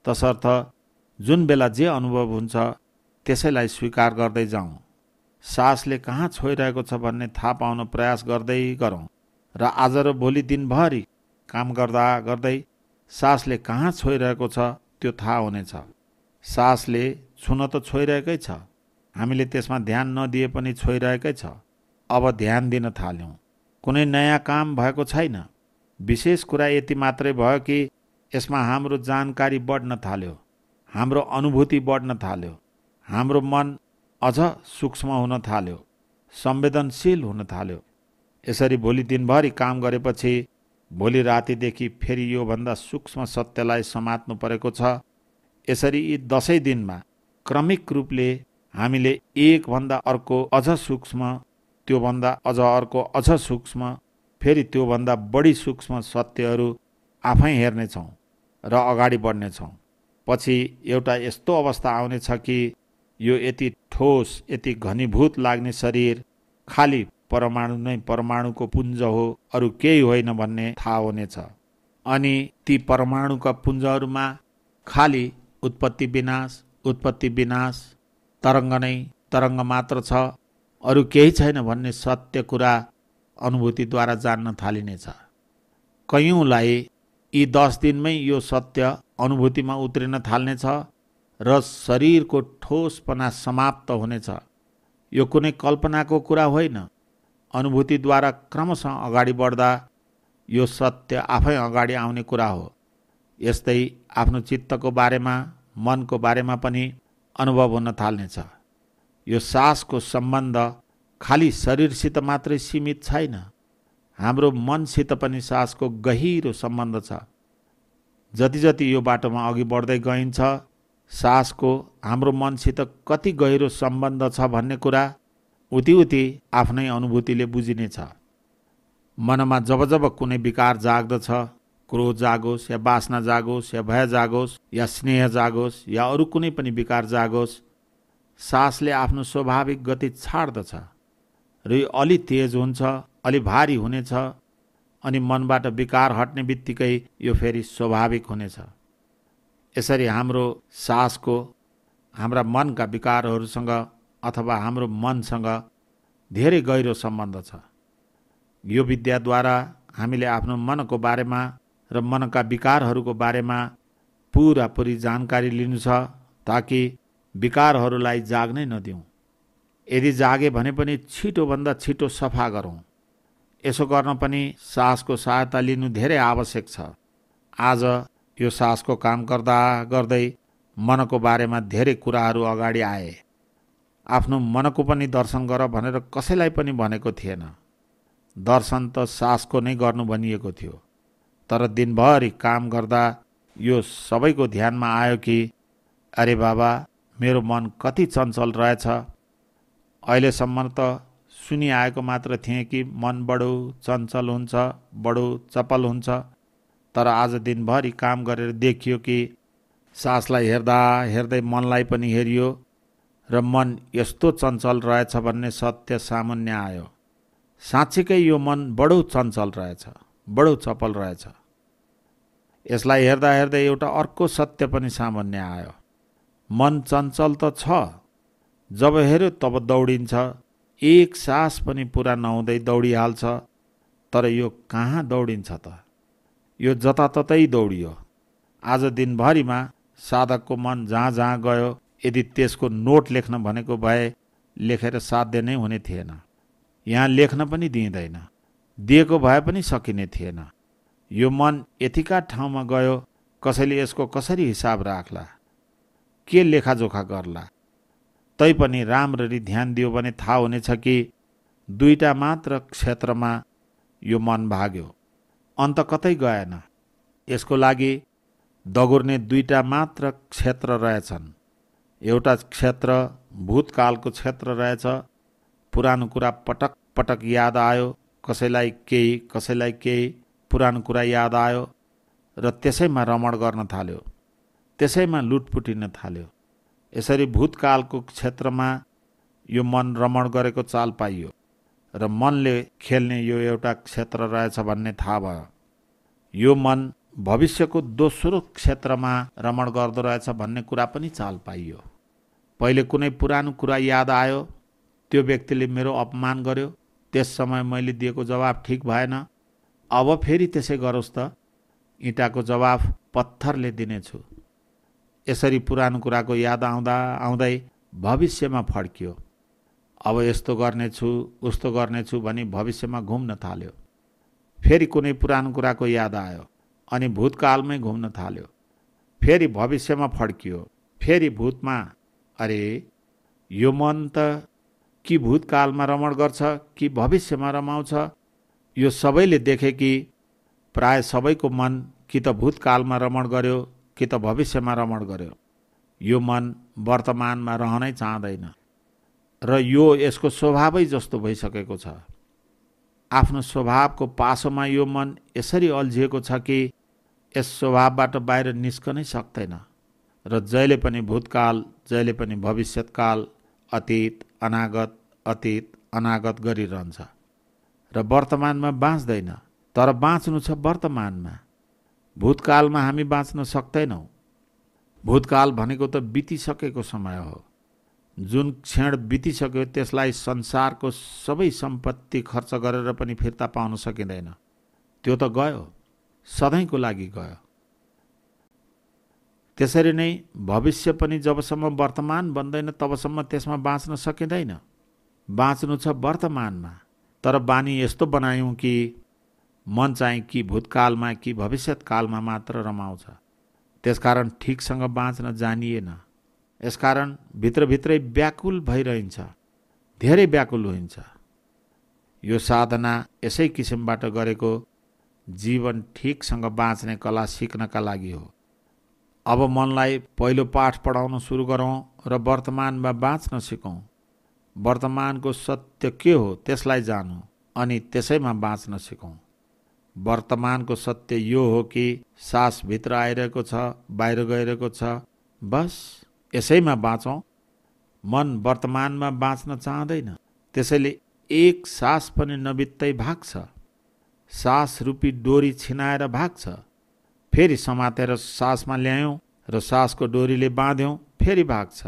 तसर्थ जुन बेला जे अनुभव हुन्छ त्यसैलाई स्वीकार गर्दै जाउँ सासले कहाँ छोइरहेको छ भन्ने थाहा पाउन प्रयास गर्दै गरौँ र आज र भोलि दिनभरि काम गर्दा गर्दै सासले कहाँ छोइरहेको छ त्यो थाहा हुनेछ सासले छुन त छोइरहेकै छ हामीले त्यसमा ध्यान नदिए पनि छोइरहेकै छ अब ध्यान दिन थाल्यौँ कुनै नयाँ काम भएको छैन विशेष कुरा यति मात्रै भयो कि यसमा हाम्रो जानकारी बढ्न थाल्यो हाम्रो अनुभूति बढ्न थाल्यो हाम्रो मन अझ सूक्ष्म हुन थाल्यो संवेदनशील हुन थाल्यो यसरी भोलि दिनभरि काम गरेपछि भोलि रातिदेखि फेरि योभन्दा सूक्ष्म सत्यलाई समात्नु परेको छ यसरी यी दसैँ दिनमा क्रमिक रूपले हामीले एकभन्दा अर्को अझ सूक्ष्म त्योभन्दा अझ अर्को अझ सूक्ष्म फेरि त्योभन्दा बढी सूक्ष्म सत्यहरू आफै हेर्नेछौँ र अगाडि बढ्नेछौँ पछि एउटा यस्तो अवस्था आउनेछ कि यो यति ठोस यति घनीभूत लाग्ने शरीर खाली परमाणु नै परमाणुको पुञ्ज हो अरू केही होइन भन्ने थाहा हुनेछ अनि ती परमाणुका पुञ्जहरूमा खालि उत्पत्ति विनाश उत्पत्ति विनाश तरङ्ग नै तरङ्ग मात्र छ अरू केही छैन भन्ने सत्य कुरा अनुभूतिद्वारा जान्न थालिनेछ कैयौँलाई यी दस दिनमै यो सत्य अनुभूतिमा उत्रिन थाल्नेछ र शरीरको ठोसपना समाप्त हुनेछ यो कुनै कल्पनाको कुरा होइन अनुभूतिद्वारा क्रमशः अगाडि बढ्दा यो सत्य आफै अगाडि आउने कुरा हो यस्तै आफ्नो चित्तको बारेमा मनको बारेमा पनि अनुभव हुन थाल्नेछ यो सासको सम्बन्ध खालि शरीरसित मात्रै सीमित छैन हाम्रो मनसित पनि सासको गहिरो सम्बन्ध छ जति जति यो बाटोमा अघि बढ्दै गइन्छ सासको हाम्रो मनसित कति गहिरो सम्बन्ध छ भन्ने कुरा उति उति आफ्नै अनुभूतिले बुझिनेछ मनमा जब जब कुनै विकार जाग्दछ क्रोध जागोस् या बासना जागोस् या भय जागोस् या स्नेह जागोस् या अरू कुनै पनि विकार जागोस् सासले आफ्नो स्वाभाविक गति छाड्दछ र यो अलि तेज हुन्छ अलि भारी हुनेछ अनि मनबाट विकार हट्ने बित्तिकै यो फेरि स्वाभाविक हुनेछ यसरी हाम्रो सासको हाम्रा मनका विकारहरूसँग अथवा हाम्रो मनसँग धेरै गहिरो सम्बन्ध छ यो विद्याद्वारा हामीले आफ्नो मनको बारेमा र मनका विकारहरूको बारेमा पुरापुरी जानकारी लिनु छ ताकि विकारहरूलाई जाग्नै नदिउँ यदि जागे भने पनि छिटोभन्दा छिटो सफा गरौँ यसो गर्न पनि सासको सहायता लिनु धेरै आवश्यक छ आज यो सासको काम गर्दा गर्दै मनको बारेमा धेरै कुराहरू अगाडि आए आफ्नो मनको पनि दर्शन गर भनेर कसैलाई पनि भनेको थिएन दर्शन त सासको नै गर्नु भनिएको थियो तर दिनभरि काम गर्दा यो सबैको ध्यानमा आयो कि अरे बाबा मेरो मन कति चञ्चल रहेछ अहिलेसम्म त सुनिआएको मात्र थिएँ कि मन बडो चञ्चल हुन्छ बडो चपल हुन्छ तर आज दिनभरि काम गरेर देखियो कि सासलाई हेर्दा हेर्दै मनलाई पनि हेरियो र मन यस्तो चञ्चल रहेछ भन्ने सत्य सामान्य आयो साँच्चीकै यो मन बडो चञ्चल रहेछ बडो चपल रहेछ यसलाई हेर्दा हेर्दै एउटा अर्को सत्य पनि सामान्य आयो मन चञ्चल त छ जब हेऱ्यो तब दौडिन्छ एक सास पनि पुरा नहुँदै दौडिहाल्छ तर यो कहाँ दौडिन्छ त यो जताततै दौडियो आज दिनभरिमा साधकको मन जहाँ जहाँ गयो यदि त्यसको नोट लेख्न भनेको भए लेखेर साध्य नै हुने थिएन यहाँ लेख्न पनि दिइँदैन दिएको भए पनि सकिने थिएन यो मन यतिका ठाउँमा गयो कसैले यसको कसरी हिसाब राख्ला के लेखाजोखा गर्ला तैपनि राम्ररी ध्यान दियो भने थाहा हुनेछ कि दुईटा मात्र क्षेत्रमा यो मन भाग्यो अन्त कतै गएन यसको लागि दगुर्ने दुईटा मात्र क्षेत्र रहेछन् एउटा क्षेत्र भूतकालको क्षेत्र रहेछ पुरानो कुरा पटक पटक याद आयो कसैलाई केही कसैलाई केही पुरानो कुरा याद आयो र त्यसैमा रमण गर्न थाल्यो त्यसैमा लुटपुटिन थाल्यो यसरी भूतकालको क्षेत्रमा यो मन रमण गरेको चाल पाइयो र मनले खेल्ने यो एउटा क्षेत्र रहेछ भन्ने थाहा भयो यो मन भविष्यको दोस्रो क्षेत्रमा रमण गर्दो रहेछ भन्ने कुरा पनि चाल पाइयो पहिले कुनै पुरानो कुरा याद आयो त्यो व्यक्तिले मेरो अपमान गर्यो त्यस समय मैले दिएको जवाब ठिक भएन अब फेरि त्यसै गरोस् त इँटाको जवाफ पत्थरले दिनेछु यसरी पुरानो कुराको याद आउँदा आउँदै भविष्यमा फड्कियो अब यस्तो गर्नेछु उस्तो गर्नेछु भने भविष्यमा घुम्न थाल्यो फेरि कुनै पुरानो कुराको याद आयो अनि भूतकालमै घुम्न थाल्यो फेरि भविष्यमा फड्कियो फेरि भूतमा अरे यो मन त कि भूतकालमा रमण गर्छ कि भविष्यमा रमाउँछ यो सबैले देखे कि प्राय सबैको मन कि त भूतकालमा रमण गर्यो कि त भविष्यमा रमण गर्यो यो मन वर्तमानमा रहनै चाहँदैन र यो यसको स्वभावै जस्तो भइसकेको छ आफ्नो स्वभावको पासोमा यो मन यसरी अल्झिएको छ कि यस स्वभावबाट बाहिर निस्कनै सक्दैन र जहिले पनि भूतकाल जहिले पनि भविष्यतकाल अतीत अनागत अतीत अनागत गरिरहन्छ र वर्तमानमा बाँच्दैन तर बाँच्नु छ वर्तमानमा भूतकालमा हामी बाँच्न सक्दैनौँ भूतकाल भनेको त बितिसकेको समय हो जुन क्षण बितिसक्यो त्यसलाई संसारको सबै सम्पत्ति खर्च गरेर पनि फिर्ता पाउन सकिँदैन त्यो त गयो सधैँको लागि गयो त्यसरी नै भविष्य पनि जबसम्म वर्तमान बन्दैन तबसम्म त्यसमा बाँच्न सकिँदैन बाँच्नु छ वर्तमानमा तर बानी यस्तो बनायौँ कि मन चाहिँ कि भूतकालमा कि भविष्यतकालमा मात्र रमाउँछ त्यसकारण ठिकसँग बाँच्न जानिएन यसकारण भित्रभित्रै व्याकुल भइरहन्छ धेरै व्याकुल हुन्छ यो साधना यसै किसिमबाट गरेको जीवन ठिकसँग बाँच्ने कला सिक्नका लागि हो अब मनलाई पहिलो पाठ पढाउन सुरु गरौँ र वर्तमानमा बाँच्न सिकौँ वर्तमानको सत्य के हो त्यसलाई जानु अनि त्यसैमा बाँच्न सिकौँ वर्तमानको सत्य यो हो कि सास भित्र आइरहेको छ बाहिर गइरहेको छ बस यसैमा बाँचौँ मन वर्तमानमा बाँच्न चाहँदैन त्यसैले एक सास पनि नबित्तै भाग्छ सास रूपी डोरी छिनाएर भाग्छ फेरि समातेर सासमा ल्यायौँ र सासको डोरीले बाँध्यौँ फेरि भाग्छ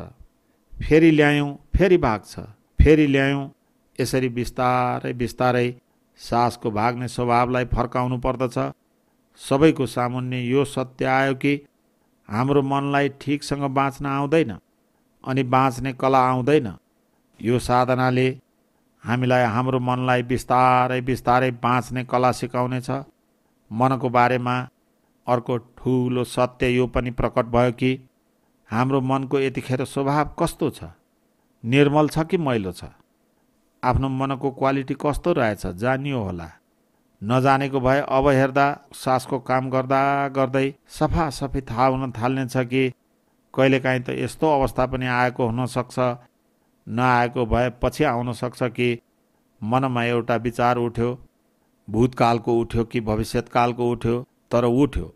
फेरि ल्यायौँ फेरि भाग्छ फेरि ल्यायौँ यसरी बिस्तारै बिस्तारै सासको भाग्ने स्वभावलाई फर्काउनु पर्दछ सबैको सामुन्ने यो सत्य आयो कि हाम्रो मनलाई ठिकसँग बाँच्न आउँदैन अनि बाँच्ने कला आउँदैन यो साधनाले हामीलाई हाम्रो मनलाई बिस्तारै बिस्तारै बाँच्ने कला सिकाउनेछ मनको बारेमा अर्को ठुलो सत्य यो पनि प्रकट भयो कि हाम्रो मनको यतिखेर स्वभाव कस्तो छ निर्मल छ कि मैलो छ आफ्नो मनको क्वालिटी कस्तो रहेछ जानियो होला नजानेको भए अब हेर्दा सासको काम गर्दा गर्दै सफा सफी थाहा हुन थाल्नेछ कि कहिलेकाहीँ त यस्तो अवस्था पनि आएको हुनसक्छ नआएको भए पछि आउन सक्छ कि मनमा एउटा विचार उठ्यो भूतकालको उठ्यो कि भविष्यतकालको उठ्यो तर उठ्यो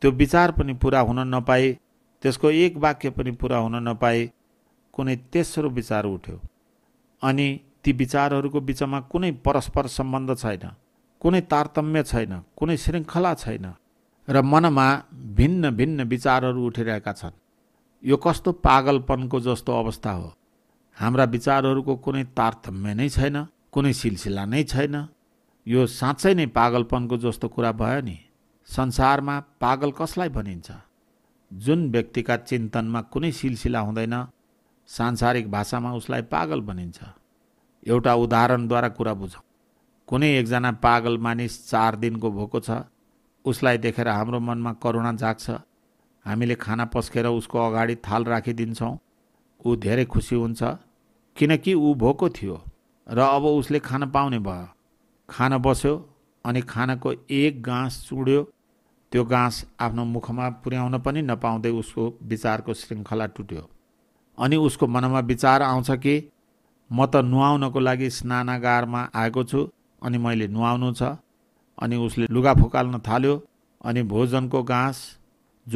त्यो विचार पनि पुरा हुन नपाई त्यसको एक वाक्य पनि पुरा हुन नपाई कुनै तेस्रो विचार उठ्यो अनि ती विचारहरूको बिचमा कुनै परस्पर सम्बन्ध छैन कुनै तारतम्य छैन कुनै श्रृङ्खला छैन र मनमा भिन्न भिन्न विचारहरू उठिरहेका छन् यो कस्तो पागलपनको जस्तो अवस्था हो हाम्रा विचारहरूको कुनै तारतम्य नै छैन कुनै सिलसिला नै छैन यो साँच्चै नै पागलपनको जस्तो कुरा भयो नि संसारमा पागल कसलाई भनिन्छ जुन व्यक्तिका चिन्तनमा कुनै सिलसिला हुँदैन सांसारिक भाषामा उसलाई पागल भनिन्छ एउटा उदाहरणद्वारा कुरा बुझौँ कुनै एकजना पागल मानिस चार दिनको भएको छ उसलाई देखेर हाम्रो मनमा करुणा जाग्छ हामीले खाना पस्केर उसको अगाडि थाल राखिदिन्छौँ ऊ धेरै खुसी हुन्छ किनकि ऊ भोको थियो र अब उसले खान पाउने भयो खान बस्यो अनि खानाको एक गाँस चुड्यो त्यो गाँस आफ्नो मुखमा पुर्याउन पनि नपाउँदै उसको विचारको श्रृङ्खला टुट्यो अनि उसको मनमा विचार आउँछ कि म त नुहाउनको लागि स्नानागारमा आएको छु अनि मैले नुहाउनु छ अनि उसले लुगा फुकाल्न थाल्यो अनि भोजनको घाँस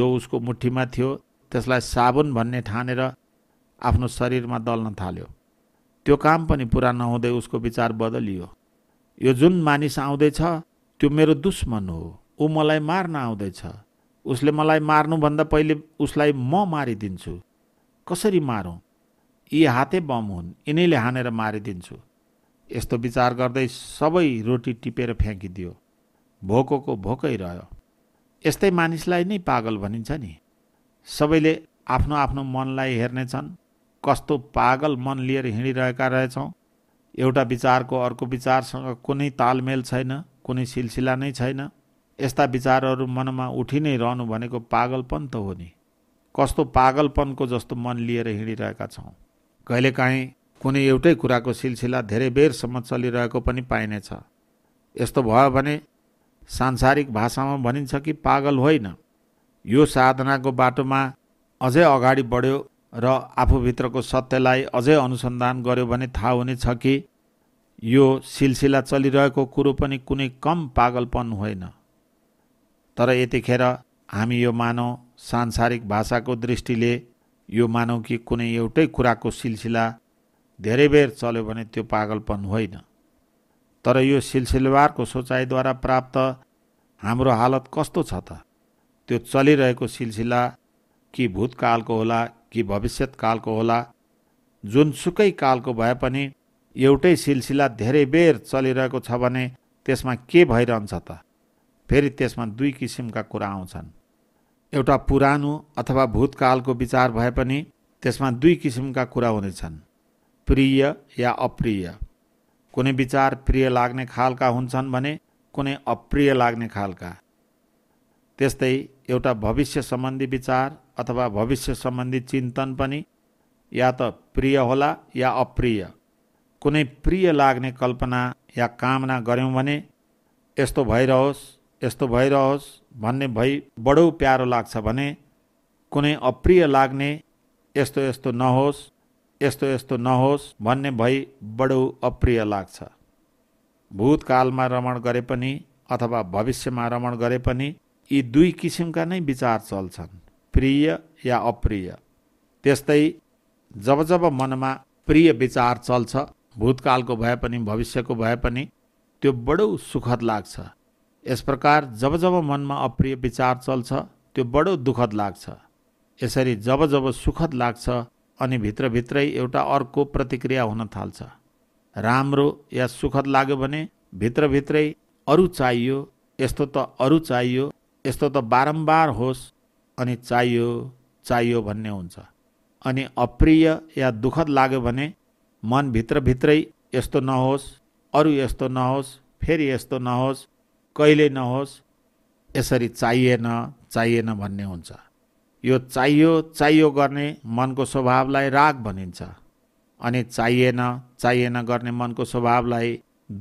जो उसको मुठीमा थियो त्यसलाई साबुन भन्ने ठानेर आफ्नो शरीरमा दल्न थाल्यो त्यो काम पनि पुरा नहुँदै उसको विचार बदलियो यो जुन मानिस आउँदैछ त्यो मेरो दुश्मन हो ऊ मलाई मार्न आउँदैछ उसले मलाई मार्नुभन्दा पहिले उसलाई म मारिदिन्छु कसरी मारौँ यी हाते बम हुन् यिनैले हानेर मारिदिन्छु यस्तो विचार गर्दै सबै रोटी टिपेर फ्याँकिदियो भोकोको भोकै रह्यो यस्तै मानिसलाई नै पागल भनिन्छ नि सबैले आफ्नो आफ्नो मनलाई हेर्नेछन् कस्तो पागल मन लिएर हिँडिरहेका रहेछौँ एउटा विचारको अर्को विचारसँग कुनै तालमेल छैन कुनै सिलसिला नै छैन यस्ता विचारहरू मनमा उठि नै रहनु भनेको पागलपन त हो नि कस्तो पागलपनको जस्तो मन लिएर हिँडिरहेका छौँ कहिलेकाहीँ कुनै एउटै कुराको सिलसिला धेरै बेरसम्म चलिरहेको पनि पाइनेछ यस्तो भयो भने सांसारिक भाषामा भनिन्छ कि पागल होइन यो साधनाको बाटोमा अझै अगाडि बढ्यो र आफूभित्रको सत्यलाई अझै अनुसन्धान गर्यो भने थाहा हुनेछ कि यो सिलसिला चलिरहेको कुरो पनि कुनै कम पागलपन होइन तर यतिखेर हामी यो मानौँ सांसारिक भाषाको दृष्टिले यो मानौँ कि कुनै एउटै कुराको सिलसिला धेरै बेर चल्यो भने त्यो पागलपन होइन तर यो सिलसिलावारको सोचाइद्वारा प्राप्त हाम्रो हालत कस्तो छ त त्यो चलिरहेको सिलसिला कि भूतकालको होला कि भविष्यत कालको होला जुनसुकै कालको भए पनि एउटै सिलसिला धेरै बेर चलिरहेको छ भने त्यसमा के भइरहन्छ त फेरि त्यसमा दुई किसिमका कुरा आउँछन् एउटा पुरानो अथवा भूतकालको विचार भए पनि त्यसमा दुई किसिमका कुरा हुनेछन् प्रिय या अप्रिय कुनै विचार प्रिय लाग्ने खालका हुन्छन् भने कुनै अप्रिय लाग्ने खालका त्यस्तै एउटा भविष्य सम्बन्धी विचार अथवा भविष्य सम्बन्धी चिन्तन पनि या त प्रिय होला या अप्रिय कुनै प्रिय लाग्ने कल्पना या कामना गऱ्यौँ भने यस्तो भइरहोस् यस्तो भइरहोस् भन्ने भई बडो प्यारो लाग्छ भने कुनै अप्रिय लाग्ने यस्तो यस्तो नहोस् यस्तो यस्तो नहोस् भन्ने भई बडो अप्रिय लाग्छ भूतकालमा रमण गरे पनि अथवा भविष्यमा रमण गरे पनि यी दुई किसिमका नै विचार चल्छन् प्रिय या अप्रिय त्यस्तै जब जब मनमा प्रिय विचार चल्छ भूतकालको भए पनि भविष्यको भए पनि त्यो बडो सुखद लाग्छ यस प्रकार जब जब मनमा अप्रिय विचार चल्छ त्यो बडो दुःखद लाग्छ यसरी जब जब सुखद लाग्छ अनि भित्रभित्रै एउटा अर्को प्रतिक्रिया हुन थाल्छ राम्रो या सुखद लाग्यो भने भित्रभित्रै अरू चाहियो यस्तो त अरू चाहियो यस्तो त बारम्बार होस् अनि चाहियो चाहियो भन्ने हुन्छ अनि अप्रिय या दुःखद लाग्यो भने मनभित्रभित्रै यस्तो नहोस् अरू यस्तो नहोस् फेरि यस्तो नहोस् कहिले नहोस् यसरी चाहिएन चाहिएन भन्ने हुन्छ यो चाहियो चाहियो गर्ने मनको स्वभावलाई राग भनिन्छ अनि चाहिएन चाहिएन गर्ने मनको स्वभावलाई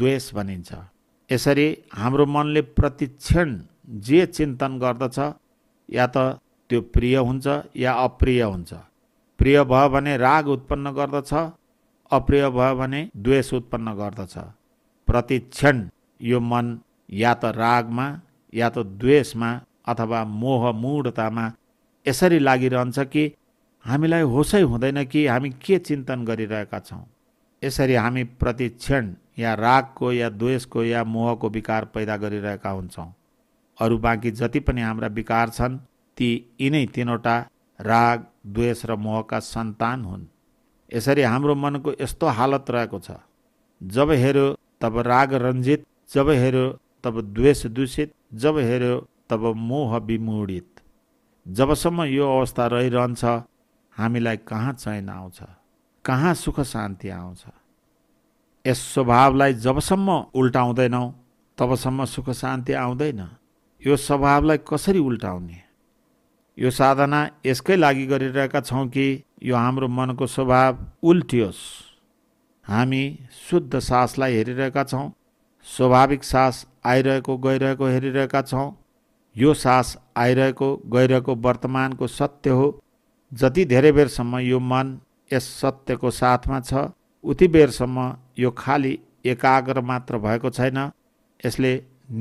द्वेष भनिन्छ यसरी हाम्रो मनले प्रतिक्षण जे चिन्तन गर्दछ या त त्यो प्रिय हुन्छ या अप्रिय हुन्छ प्रिय भयो भने राग उत्पन्न गर्दछ अप्रिय भयो भने द्वेष उत्पन्न गर्दछ प्रतिक्षण यो मन या त रागमा या त द्वेषमा अथवा मोह मूढतामा यसरी लागिरहन्छ कि हामीलाई होसै हुँदैन कि हामी के चिन्तन गरिरहेका छौँ यसरी हामी प्रतिक्षण या रागको या द्वेषको या मोहको विकार पैदा गरिरहेका हुन्छौँ अरू बाँकी जति पनि हाम्रा विकार छन् ती यिनै तिनवटा राग द्वेष र मोहका सन्तान हुन् यसरी हाम्रो मनको यस्तो हालत रहेको छ जब हेऱ्यो तब राग रञ्जित जब हेऱ्यो तब द्वेष दूषित जब हेऱ्यो तब मोह विमूढित जबसम्म यो अवस्था रहिरहन्छ हामीलाई कहाँ चयन आउँछ कहाँ सुख शान्ति आउँछ यस स्वभावलाई जबसम्म उल्टाउँदैनौँ तबसम्म सुख शान्ति आउँदैन यो स्वभावलाई कसरी उल्टाउने यो साधना यसकै लागि गरिरहेका छौँ कि यो हाम्रो मनको स्वभाव उल्टियोस् हामी शुद्ध सासलाई हेरिरहेका छौँ स्वाभाविक सास आइरहेको गइरहेको हेरिरहेका छौँ यो सास आइरहेको गइरहेको वर्तमानको सत्य हो जति धेरै बेरसम्म यो मन यस सत्यको साथमा छ उति बेरसम्म यो खाली एकाग्र मात्र भएको छैन यसले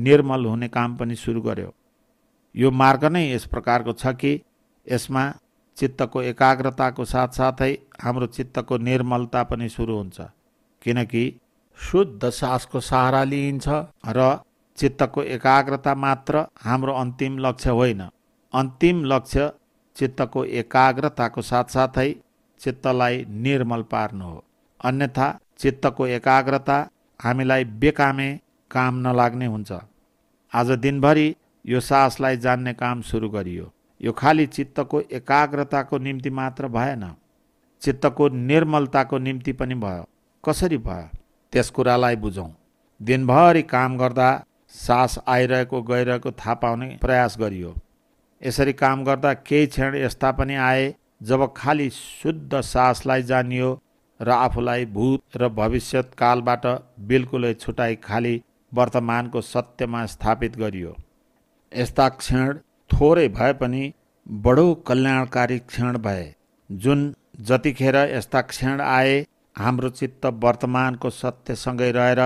निर्मल हुने काम पनि सुरु गर्यो यो मार्ग नै यस प्रकारको छ कि यसमा चित्तको एकाग्रताको साथसाथै हाम्रो चित्तको निर्मलता पनि सुरु हुन्छ किनकि शुद्ध सासको सहारा लिइन्छ र चित्तको एकाग्रता मात्र हाम्रो अन्तिम लक्ष्य होइन अन्तिम लक्ष्य चित्तको एकाग्रताको साथसाथै चित्तलाई निर्मल पार्नु हो अन्यथा चित्तको एकाग्रता हामीलाई बेकामे काम नलाग्ने हुन्छ आज दिनभरि यो सासलाई जान्ने काम सुरु गरियो यो खालि चित्तको एकाग्रताको निम्ति मात्र भएन चित्तको निर्मलताको निम्ति पनि भयो कसरी भयो त्यस कुरालाई बुझौँ दिनभरि काम गर्दा सास आइरहेको गइरहेको थाहा पाउने प्रयास गरियो यसरी काम गर्दा केही क्षण यस्ता पनि आए जब खालि शुद्ध सासलाई जानियो र आफूलाई भूत र भविष्यकालबाट बिल्कुलै छुटाई खालि वर्तमानको सत्यमा स्थापित गरियो यस्ता क्षण थोरै भए पनि बडो कल्याणकारी क्षण भए जुन जतिखेर यस्ता क्षण आए हाम्रो चित्त वर्तमानको सत्यसँगै रहेर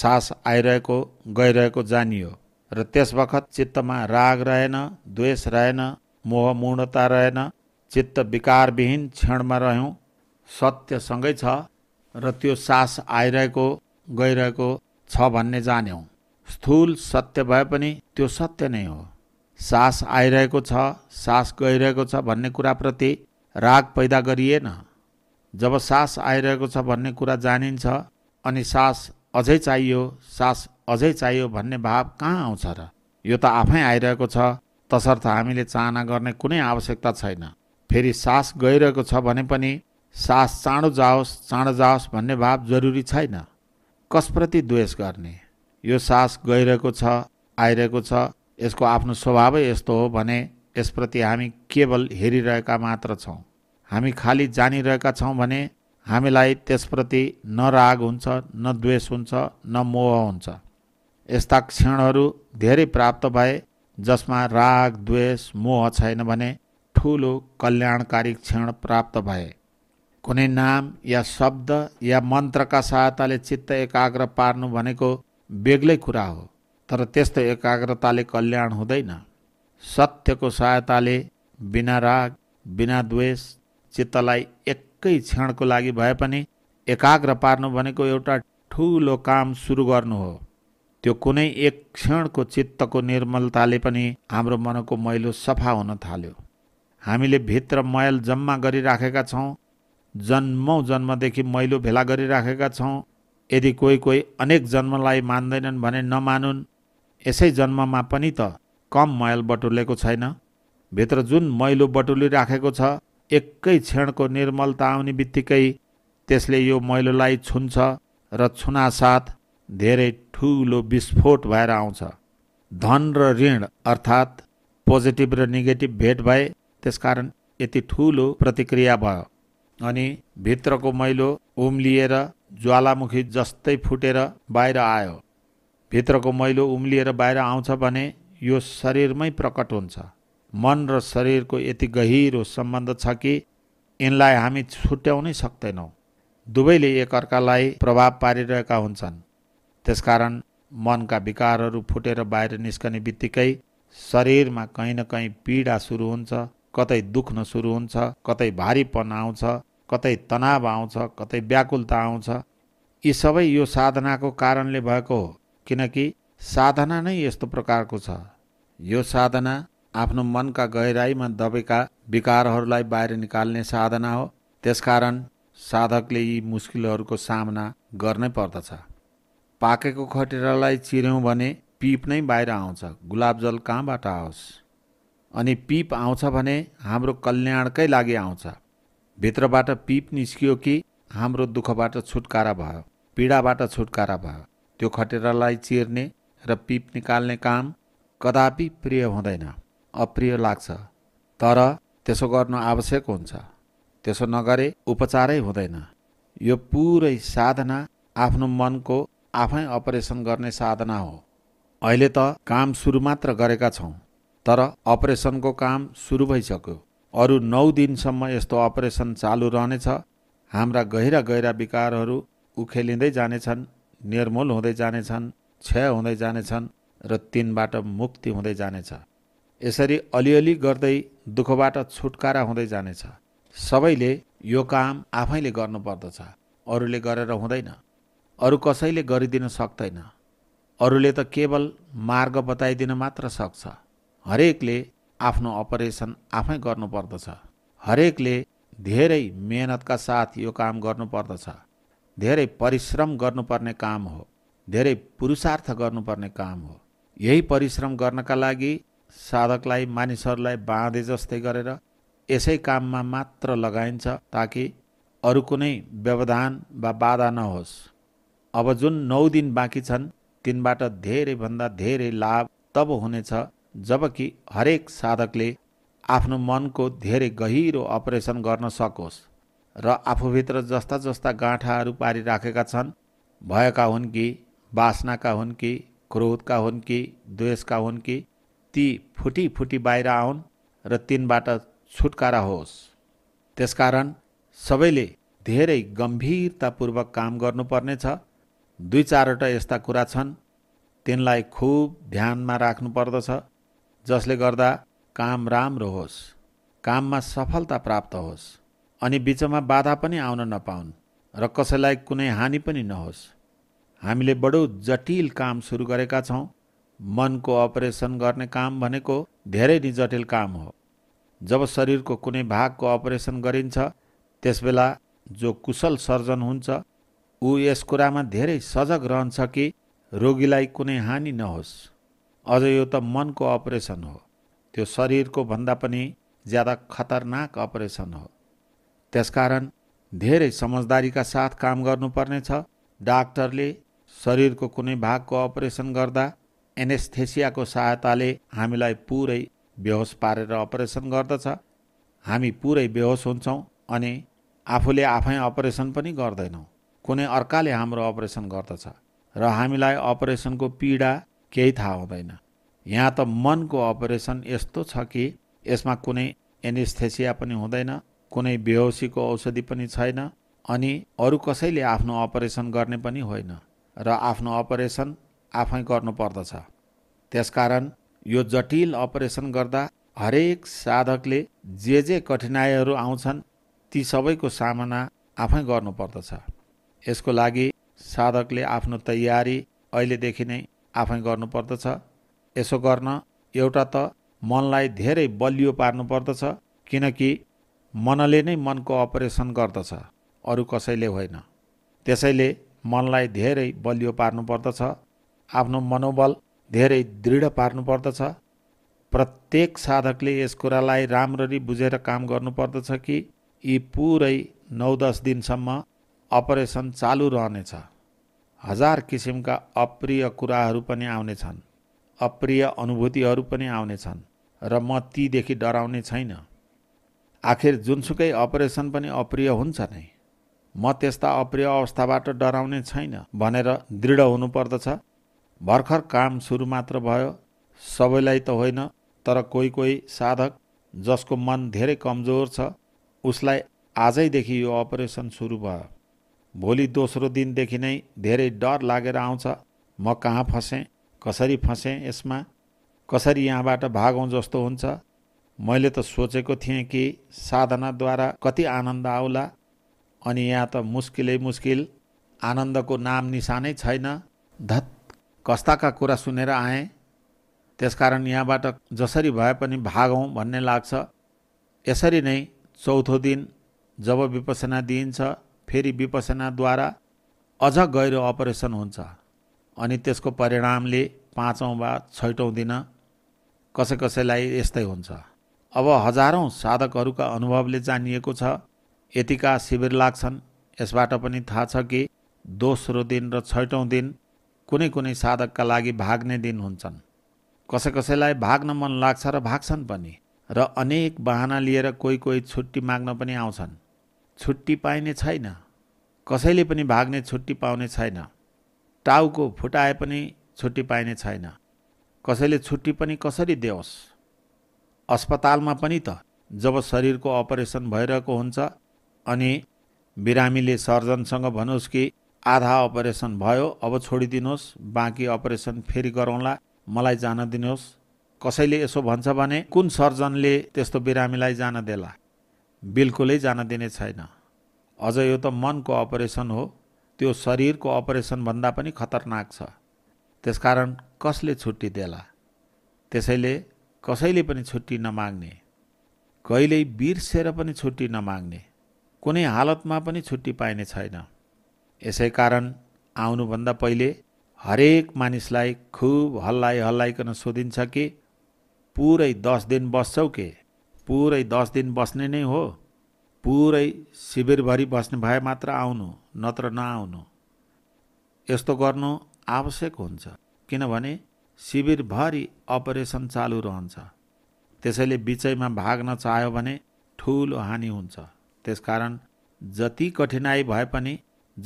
सास आइरहेको गइरहेको जानियो र त्यस बखत चित्तमा राग रहेन द्वेष रहेन मोह मूर्णता रहेन चित्त विकारविहीन क्षणमा रह्यौँ सत्यसँगै छ र त्यो सास आइरहेको गइरहेको छ भन्ने जान्यौँ स्थूल सत्य भए पनि त्यो सत्य नै हो सास आइरहेको छ सास गइरहेको छ भन्ने कुराप्रति राग पैदा गरिएन जब सास आइरहेको छ भन्ने कुरा जानिन्छ अनि सास अझै चाहियो सास अझै चाहियो भन्ने भाव कहाँ आउँछ र यो त आफै आइरहेको छ तसर्थ हामीले चाहना गर्ने कुनै आवश्यकता छैन फेरि सास गइरहेको छ भने पनि सास चाँडो जाओस् चाँडो जाओस् भन्ने भाव जरुरी छैन कसप्रति द्वेष गर्ने यो सास गइरहेको छ आइरहेको छ यसको आफ्नो स्वभावै यस्तो हो भने यसप्रति हामी केवल हेरिरहेका मात्र छौँ हामी खालि जानिरहेका छौँ भने हामीलाई त्यसप्रति न राग हुन्छ न द्वेष हुन्छ न मोह हुन्छ यस्ता क्षणहरू धेरै प्राप्त भए जसमा राग द्वेष मोह छैन भने ठुलो कल्याणकारी क्षण प्राप्त भए कुनै नाम या शब्द या मन्त्रका सहायताले चित्त एकाग्र पार्नु भनेको बेग्लै कुरा हो तर त्यस्तो एकाग्रताले कल्याण हुँदैन सत्यको सहायताले बिना राग बिना द्वेष चित्तलाई एकै क्षणको लागि भए पनि एकाग्र पार्नु भनेको एउटा ठुलो काम सुरु गर्नु हो त्यो कुनै एक क्षणको चित्तको निर्मलताले पनि हाम्रो मनको मैलो सफा हुन थाल्यो हामीले भित्र मैल जम्मा गरिराखेका छौँ जन्मौँ जन्मदेखि मैलो भेला गरिराखेका छौँ यदि कोही कोही अनेक जन्मलाई मान्दैनन् भने नमानुन् यसै जन्ममा पनि त कम मैल बटुलेको छैन भित्र जुन मैलो बटुलिराखेको छ एकै क्षणको निर्मलता आउने बित्तिकै त्यसले यो मैलोलाई छुन्छ र छुनासाथ धेरै ठुलो विस्फोट भएर आउँछ धन र ऋण अर्थात् पोजिटिभ र नेगेटिभ भेट भए त्यसकारण यति ठुलो प्रतिक्रिया भयो अनि भित्रको मैलो उम्लिएर ज्वालामुखी जस्तै फुटेर बाहिर आयो भित्रको मैलो उम्लिएर बाहिर आउँछ भने यो शरीरमै प्रकट हुन्छ मन र शरीरको यति गहिरो सम्बन्ध छ कि यिनलाई हामी छुट्याउनै सक्दैनौँ दुवैले एकअर्कालाई प्रभाव पारिरहेका हुन्छन् त्यसकारण मनका विकारहरू फुटेर बाहिर निस्कने बित्तिकै शरीरमा कहीँ न कहीँ पीडा सुरु हुन्छ कतै दुख्न सुरु हुन्छ कतै भारीपन आउँछ कतै तनाव आउँछ कतै व्याकुलता आउँछ यी सबै यो साधनाको कारणले भएको हो किनकि साधना नै यस्तो प्रकारको छ यो साधना आफ्नो मनका गहिराईमा दबेका विकारहरूलाई बाहिर निकाल्ने साधना हो त्यसकारण साधकले यी मुस्किलहरूको सामना गर्नै पर्दछ पाकेको खटेरालाई चिर्यौँ भने पिप नै बाहिर आउँछ गुलाबजल कहाँबाट आओस् अनि पिप आउँछ भने हाम्रो कल्याणकै लागि आउँछ भित्रबाट पिप निस्कियो कि हाम्रो दुःखबाट छुटकारा भयो पीडाबाट छुटकारा भयो त्यो खटेरालाई चिर्ने र पिप निकाल्ने काम कदापि प्रिय हुँदैन अप्रिय लाग्छ तर त्यसो गर्नु आवश्यक हुन्छ त्यसो नगरे उपचारै हुँदैन यो पुरै साधना आफ्नो मनको आफै अपरेसन गर्ने साधना हो अहिले त काम सुरु मात्र गरेका छौँ तर अपरेसनको काम सुरु भइसक्यो अरू नौ दिनसम्म यस्तो अपरेसन चालु रहनेछ हाम्रा गहिरा गहिरा विकारहरू उखेलिँदै जानेछन् निर्मूल हुँदै जानेछन् क्षय हुँदै जानेछन् र तिनबाट मुक्ति हुँदै जानेछ यसरी अलिअलि गर्दै दुःखबाट छुटकारा हुँदै जानेछ सबैले यो काम आफैले गर्नुपर्दछ अरूले गरेर हुँदैन अरू कसैले गरिदिन सक्दैन अरूले त केवल मार्ग बताइदिन मात्र सक्छ हरेकले आफ्नो अपरेसन आफै गर्नुपर्दछ हरेकले धेरै मेहनतका साथ यो काम गर्नुपर्दछ धेरै परिश्रम गर्नुपर्ने काम हो धेरै पुरुषार्थ गर्नुपर्ने काम हो यही परिश्रम गर्नका लागि साधकलाई मानिसहरूलाई बाँधे जस्तै गरेर यसै काममा मात्र लगाइन्छ ताकि अरू कुनै व्यवधान वा बाधा नहोस् अब जुन नौ दिन बाँकी छन् तिनबाट धेरैभन्दा धेरै लाभ तब हुनेछ जबकि हरेक साधकले आफ्नो मनको धेरै गहिरो अपरेसन गर्न सकोस् र आफूभित्र जस्ता जस्ता गाँठाहरू पारिराखेका छन् भएका हुन् कि बासनाका हुन् कि क्रोधका हुन् कि द्वेषका हुन् कि ती फुटी फुटी बाहिर आउन् र तिनबाट छुटकारा होस् त्यसकारण सबैले धेरै गम्भीरतापूर्वक काम गर्नुपर्नेछ दुई चारवटा यस्ता कुरा छन् तिनलाई खुब ध्यानमा राख्नुपर्दछ जसले गर्दा काम राम्रो होस् काममा सफलता प्राप्त होस् अनि बिचमा बाधा पनि आउन नपाउन् र कसैलाई कुनै हानि पनि नहोस् हामीले बडो जटिल काम सुरु गरेका छौँ मनको अपरेसन गर्ने काम भनेको धेरै नै जटिल काम हो जब शरीरको कुनै भागको अपरेसन गरिन्छ त्यसबेला जो कुशल सर्जन हुन्छ ऊ यस कुरामा धेरै सजग रहन्छ कि रोगीलाई कुनै हानि नहोस् अझ यो त मनको अपरेसन हो त्यो शरीरको भन्दा पनि ज्यादा खतरनाक अपरेसन हो त्यसकारण धेरै समझदारीका साथ काम गर्नुपर्नेछ डाक्टरले शरीरको कुनै भागको अपरेसन गर्दा एनेस्थेसियाको सहायताले हामीलाई पुरै बेहोस पारेर अपरेसन गर्दछ हामी पुरै बेहोस हुन्छौँ अनि आफूले आफै अपरेसन पनि गर्दैनौँ कुनै अर्काले हाम्रो अपरेसन गर्दछ र हामीलाई अपरेसनको पीडा केही थाहा हुँदैन यहाँ त मनको अपरेसन यस्तो छ कि यसमा कुनै एनेस्थेसिया पनि हुँदैन कुनै बेहोसीको औषधि पनि छैन अनि अरू कसैले आफ्नो अपरेसन गर्ने पनि होइन र आफ्नो अपरेसन आफै गर्नुपर्दछ त्यसकारण यो जटिल अपरेसन गर्दा हरेक साधकले जे जे कठिनाइहरू आउँछन् ती सबैको सामना आफै गर्नुपर्दछ यसको लागि साधकले आफ्नो तयारी अहिलेदेखि नै आफै गर्नुपर्दछ यसो गर्न एउटा त मनलाई धेरै बलियो पार्नुपर्दछ किनकि मनले नै मनको अपरेसन गर्दछ अरू कसैले होइन त्यसैले मनलाई धेरै बलियो पार्नुपर्दछ आफ्नो मनोबल धेरै दृढ पार्नुपर्दछ प्रत्येक साधकले यस कुरालाई राम्ररी बुझेर काम गर्नुपर्दछ कि यी पुरै नौ दस दिनसम्म अपरेसन चालु रहनेछ हजार किसिमका अप्रिय कुराहरू पनि आउनेछन् अप्रिय अनुभूतिहरू पनि आउनेछन् र म तीदेखि डराउने छैन आखिर जुनसुकै अपरेसन पनि अप्रिय हुन्छ नै म त्यस्ता अप्रिय अवस्थाबाट डराउने छैन भनेर दृढ हुनुपर्दछ भर्खर काम सुरु मात्र भयो सबैलाई त होइन तर कोही कोही साधक जसको मन धेरै कमजोर छ उसलाई आजैदेखि यो अपरेसन सुरु भयो भोलि दोस्रो दिनदेखि नै धेरै डर लागेर आउँछ म कहाँ फसेँ कसरी फसेँ यसमा कसरी यहाँबाट भागौँ जस्तो हुन्छ मैले त सोचेको थिएँ कि साधनाद्वारा कति आनन्द आउला अनि यहाँ त मुस्किलै मुस्किल आनन्दको नाम निशानै छैन धत् कस्ताका कुरा सुनेर आएँ त्यसकारण यहाँबाट जसरी भए पनि भागौँ भन्ने लाग्छ यसरी नै चौथो दिन जब विपसना दिइन्छ फेरि विपसनाद्वारा अझ गहिरो अपरेसन हुन्छ अनि त्यसको परिणामले पाँचौँ वा छैटौँ दिन कसै कसैलाई यस्तै हुन्छ अब हजारौँ साधकहरूका अनुभवले जानिएको छ यतिका शिविर लाग्छन् यसबाट पनि थाहा छ कि दोस्रो दिन र छैटौँ दिन कुनै कुनै साधकका लागि भाग्ने दिन हुन्छन् कसै कसैलाई भाग्न मन लाग्छ र भाग्छन् पनि र अनेक बाहना लिएर कोही कोही छुट्टी माग्न पनि आउँछन् छुट्टी पाइने छैन कसैले पनि भाग्ने छुट्टी पाउने छैन टाउको फुटाए पनि छुट्टी पाइने छैन कसैले छुट्टी पनि कसरी देओस् अस्पतालमा पनि त जब शरीरको अपरेसन भइरहेको हुन्छ अनि बिरामीले सर्जनसँग भनोस् कि आधा अपरेसन भयो अब छोडिदिनुहोस् बाँकी अपरेसन फेरि गरौँला मलाई जान दिनुहोस् कसैले यसो भन्छ भने कुन सर्जनले त्यस्तो बिरामीलाई जान देला बिल्कुलै जान दिने छैन अझ यो त मनको अपरेसन हो त्यो शरीरको अपरेसनभन्दा पनि खतरनाक छ त्यसकारण कसले छुट्टी देला त्यसैले कसैले पनि छुट्टी नमाग्ने कहिल्यै बिर्सेर पनि छुट्टी नमाग्ने कुनै हालतमा पनि छुट्टी पाइने छैन यसै कारण आउनुभन्दा पहिले हरेक मानिसलाई खुब हल्लाइ हल्लाइकन सोधिन्छ कि पुरै दस दिन बस्छौ के पुरै दस दिन बस्ने नै हो पुरै शिविरभरि बस्ने भए मात्र आउनु नत्र नआउनु यस्तो गर्नु आवश्यक हुन्छ किनभने शिविरभरि अपरेसन चालु रहन्छ त्यसैले बिचैमा भाग्न चाह्यो भने ठुलो हानि हुन्छ त्यसकारण जति कठिनाई भए पनि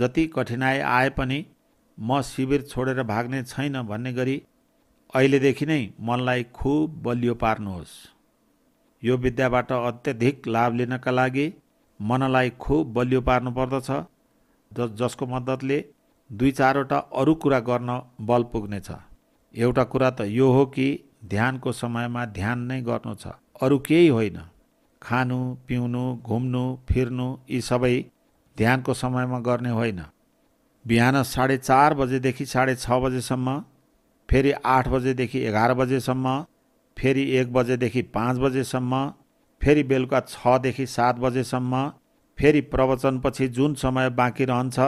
जति कठिनाई आए पनि म शिविर छोडेर भाग्ने छैन भन्ने गरी अहिलेदेखि नै मनलाई खुब बलियो पार्नुहोस् यो विद्याबाट अत्यधिक लाभ लिनका लागि मनलाई खुब बलियो पार्नु पर्दछ ज जसको मद्दतले दुई चारवटा अरू कुरा गर्न बल पुग्नेछ एउटा कुरा त यो हो कि ध्यानको समयमा ध्यान नै गर्नु छ अरू केही होइन खानु पिउनु घुम्नु फिर्नु यी सबै ध्यानको समयमा गर्ने होइन बिहान साढे चार बजेदेखि साढे छ बजेसम्म फेरि आठ बजेदेखि एघार बजेसम्म फेरि एक बजेदेखि पाँच बजेसम्म फेरि बेलुका छदेखि सात बजेसम्म फेरि प्रवचनपछि जुन समय बाँकी रहन्छ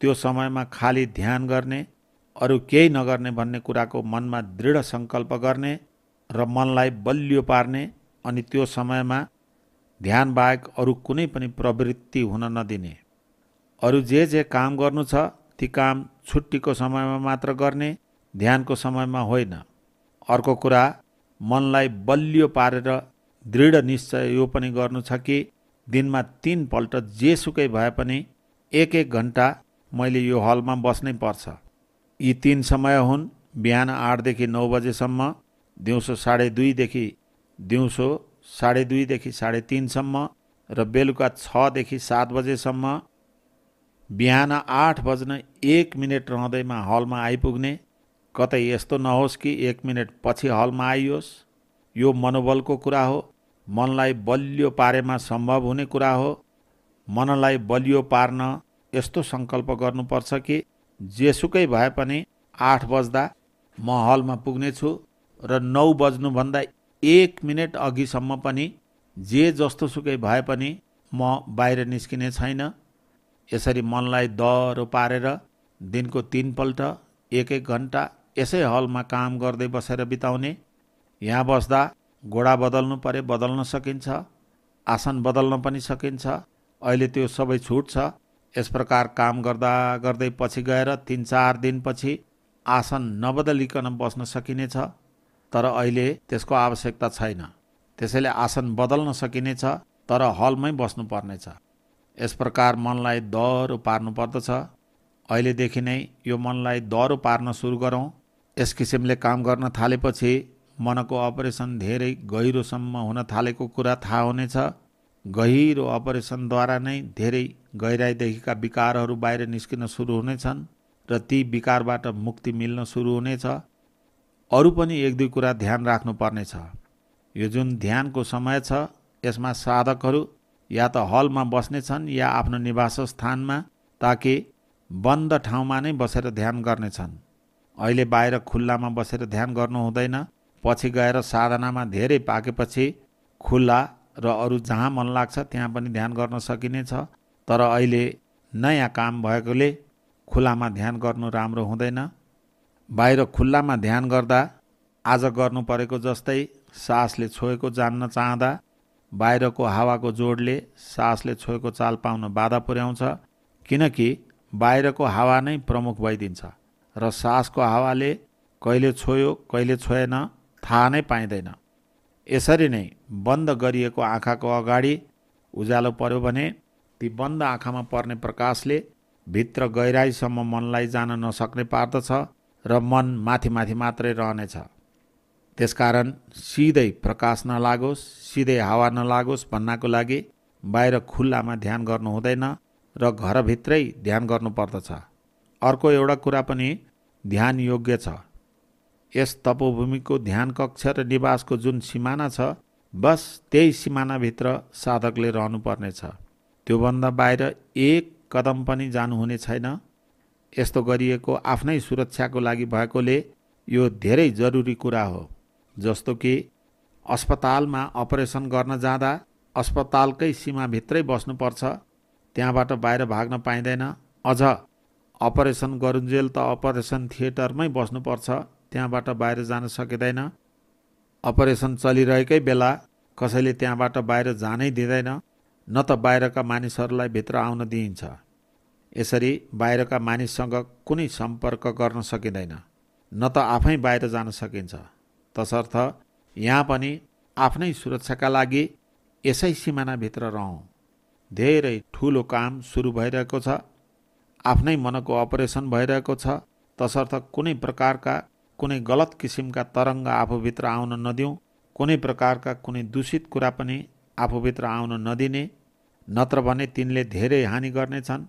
त्यो समयमा खाली ध्यान गर्ने अरू केही नगर्ने भन्ने कुराको मनमा दृढ सङ्कल्प गर्ने र मनलाई बलियो पार्ने अनि त्यो समयमा ध्यान बाहेक अरू कुनै पनि प्रवृत्ति हुन नदिने अरू जे जे काम गर्नु छ ती काम छुट्टीको समयमा मात्र गर्ने ध्यानको समयमा होइन अर्को कुरा मनलाई बलियो पारेर दृढ निश्चय यो पनि गर्नु छ कि दिनमा तिनपल्ट जेसुकै भए पनि एक एक घन्टा मैले यो हलमा बस्नै पर्छ यी तिन समय हुन् बिहान आठदेखि नौ बजेसम्म दिउँसो साढे दुईदेखि दिउँसो साढे दुईदेखि साढे तिनसम्म र बेलुका छदेखि सात बजेसम्म बिहान आठ बज्न एक मिनट रहँदैमा हलमा आइपुग्ने कतै यस्तो नहोस् कि एक मिनट पछि हलमा आइयोस् यो मनोबलको कुरा हो मनलाई बलियो पारेमा सम्भव हुने कुरा हो मनलाई बलियो पार्न यस्तो सङ्कल्प गर्नुपर्छ कि जेसुकै भए पनि आठ बज्दा म हलमा पुग्नेछु र नौ बज्नुभन्दा एक मिनट अघिसम्म पनि जे जस्तो सुकै भए पनि म बाहिर निस्किने छैन यसरी मनलाई दह्रो पारेर दिनको तिनपल्ट एक एक घन्टा यसै हलमा काम गर्दै बसेर बिताउने यहाँ बस्दा घोडा बदल्नु परे बदल्न सकिन्छ आसन बदल्न पनि सकिन्छ अहिले त्यो सबै छुट छ यस प्रकार काम गर्दा गर्दै पछि गएर तिन चार दिनपछि आसन नबदलिकन बस्न सकिनेछ तर अहिले त्यसको आवश्यकता छैन त्यसैले आसन बदल्न सकिनेछ तर हलमै बस्नुपर्नेछ यस प्रकार मनलाई दहरो पार्नुपर्दछ अहिलेदेखि नै यो मनलाई दहरो पार्न सुरु गरौँ यस किसिमले काम गर्न थालेपछि मनको अपरेसन धेरै गहिरोसम्म हुन थालेको कुरा थाहा हुनेछ गहिरो अपरेसनद्वारा नै धेरै गहिराइदेखिका विकारहरू बाहिर निस्किन सुरु हुनेछन् र ती विकारबाट मुक्ति मिल्न सुरु हुनेछ अरू पनि एक दुई कुरा ध्यान राख्नुपर्नेछ यो जुन ध्यानको समय छ यसमा साधकहरू या त हलमा बस्नेछन् या आफ्नो निवास स्थानमा ताकि बन्द ठाउँमा नै बसेर ध्यान गर्नेछन् अहिले बाहिर खुल्लामा बसेर ध्यान गर्नु हुँदैन पछि गएर साधनामा धेरै पाकेपछि खुल्ला र अरू जहाँ मन लाग्छ त्यहाँ पनि ध्यान गर्न सकिनेछ तर अहिले नयाँ काम भएकोले खुलामा ध्यान गर्नु राम्रो हुँदैन बाहिर खुल्लामा ध्यान गर्दा आज गर्नु परेको जस्तै सासले छोएको जान्न चाहँदा बाहिरको हावाको जोडले सासले छोएको चाल पाउन बाधा पुर्याउँछ किनकि बाहिरको हावा नै प्रमुख भइदिन्छ र सासको हावाले कहिले छोयो कहिले छोएन थाहा नै पाइँदैन यसरी नै बन्द गरिएको आँखाको अगाडि उज्यालो पर्यो भने ती बन्द आँखामा पर्ने प्रकाशले भित्र गहिराईसम्म मनलाई जान नसक्ने पार्दछ र मन माथि माथि मात्रै रहनेछ त्यसकारण सिधै प्रकाश नलागोस् सिधै हावा नलागोस् भन्नको लागि बाहिर खुल्लामा ध्यान गर्नु हुँदैन र घरभित्रै ध्यान गर्नुपर्दछ अर्को एउटा कुरा पनि ध्यान योग्य छ यस तपोभूमिको ध्यान कक्ष र निवासको जुन सिमाना छ बस त्यही सिमानाभित्र साधकले रहनुपर्नेछ त्योभन्दा बाहिर एक कदम पनि जानुहुने छैन यस्तो गरिएको आफ्नै सुरक्षाको लागि भएकोले यो धेरै जरुरी कुरा हो जस्तो कि अस्पतालमा अपरेसन गर्न जाँदा अस्पतालकै सीमाभित्रै बस्नुपर्छ त्यहाँबाट बाहिर भाग्न पाइँदैन अझ अपरेसन गरुन्जेल त अपरेसन थिएटरमै बस्नुपर्छ त्यहाँबाट बाहिर जान सकिँदैन अपरेसन चलिरहेकै बेला कसैले त्यहाँबाट बाहिर जानै दिँदैन न त बाहिरका मानिसहरूलाई भित्र आउन दिइन्छ यसरी बाहिरका मानिससँग कुनै सम्पर्क गर्न सकिँदैन न त आफै बाहिर जान सकिन्छ तसर्थ यहाँ पनि आफ्नै सुरक्षाका लागि यसै सिमानाभित्र रहौँ धेरै ठुलो काम सुरु भइरहेको छ आफ्नै मनको अपरेसन भइरहेको छ तसर्थ कुनै प्रकारका कुनै गलत किसिमका तरङ्ग आफूभित्र आउन नदिउँ कुनै प्रकारका कुनै दूषित कुरा पनि आफूभित्र आउन नदिने नत्र भने तिनले धेरै हानि गर्नेछन्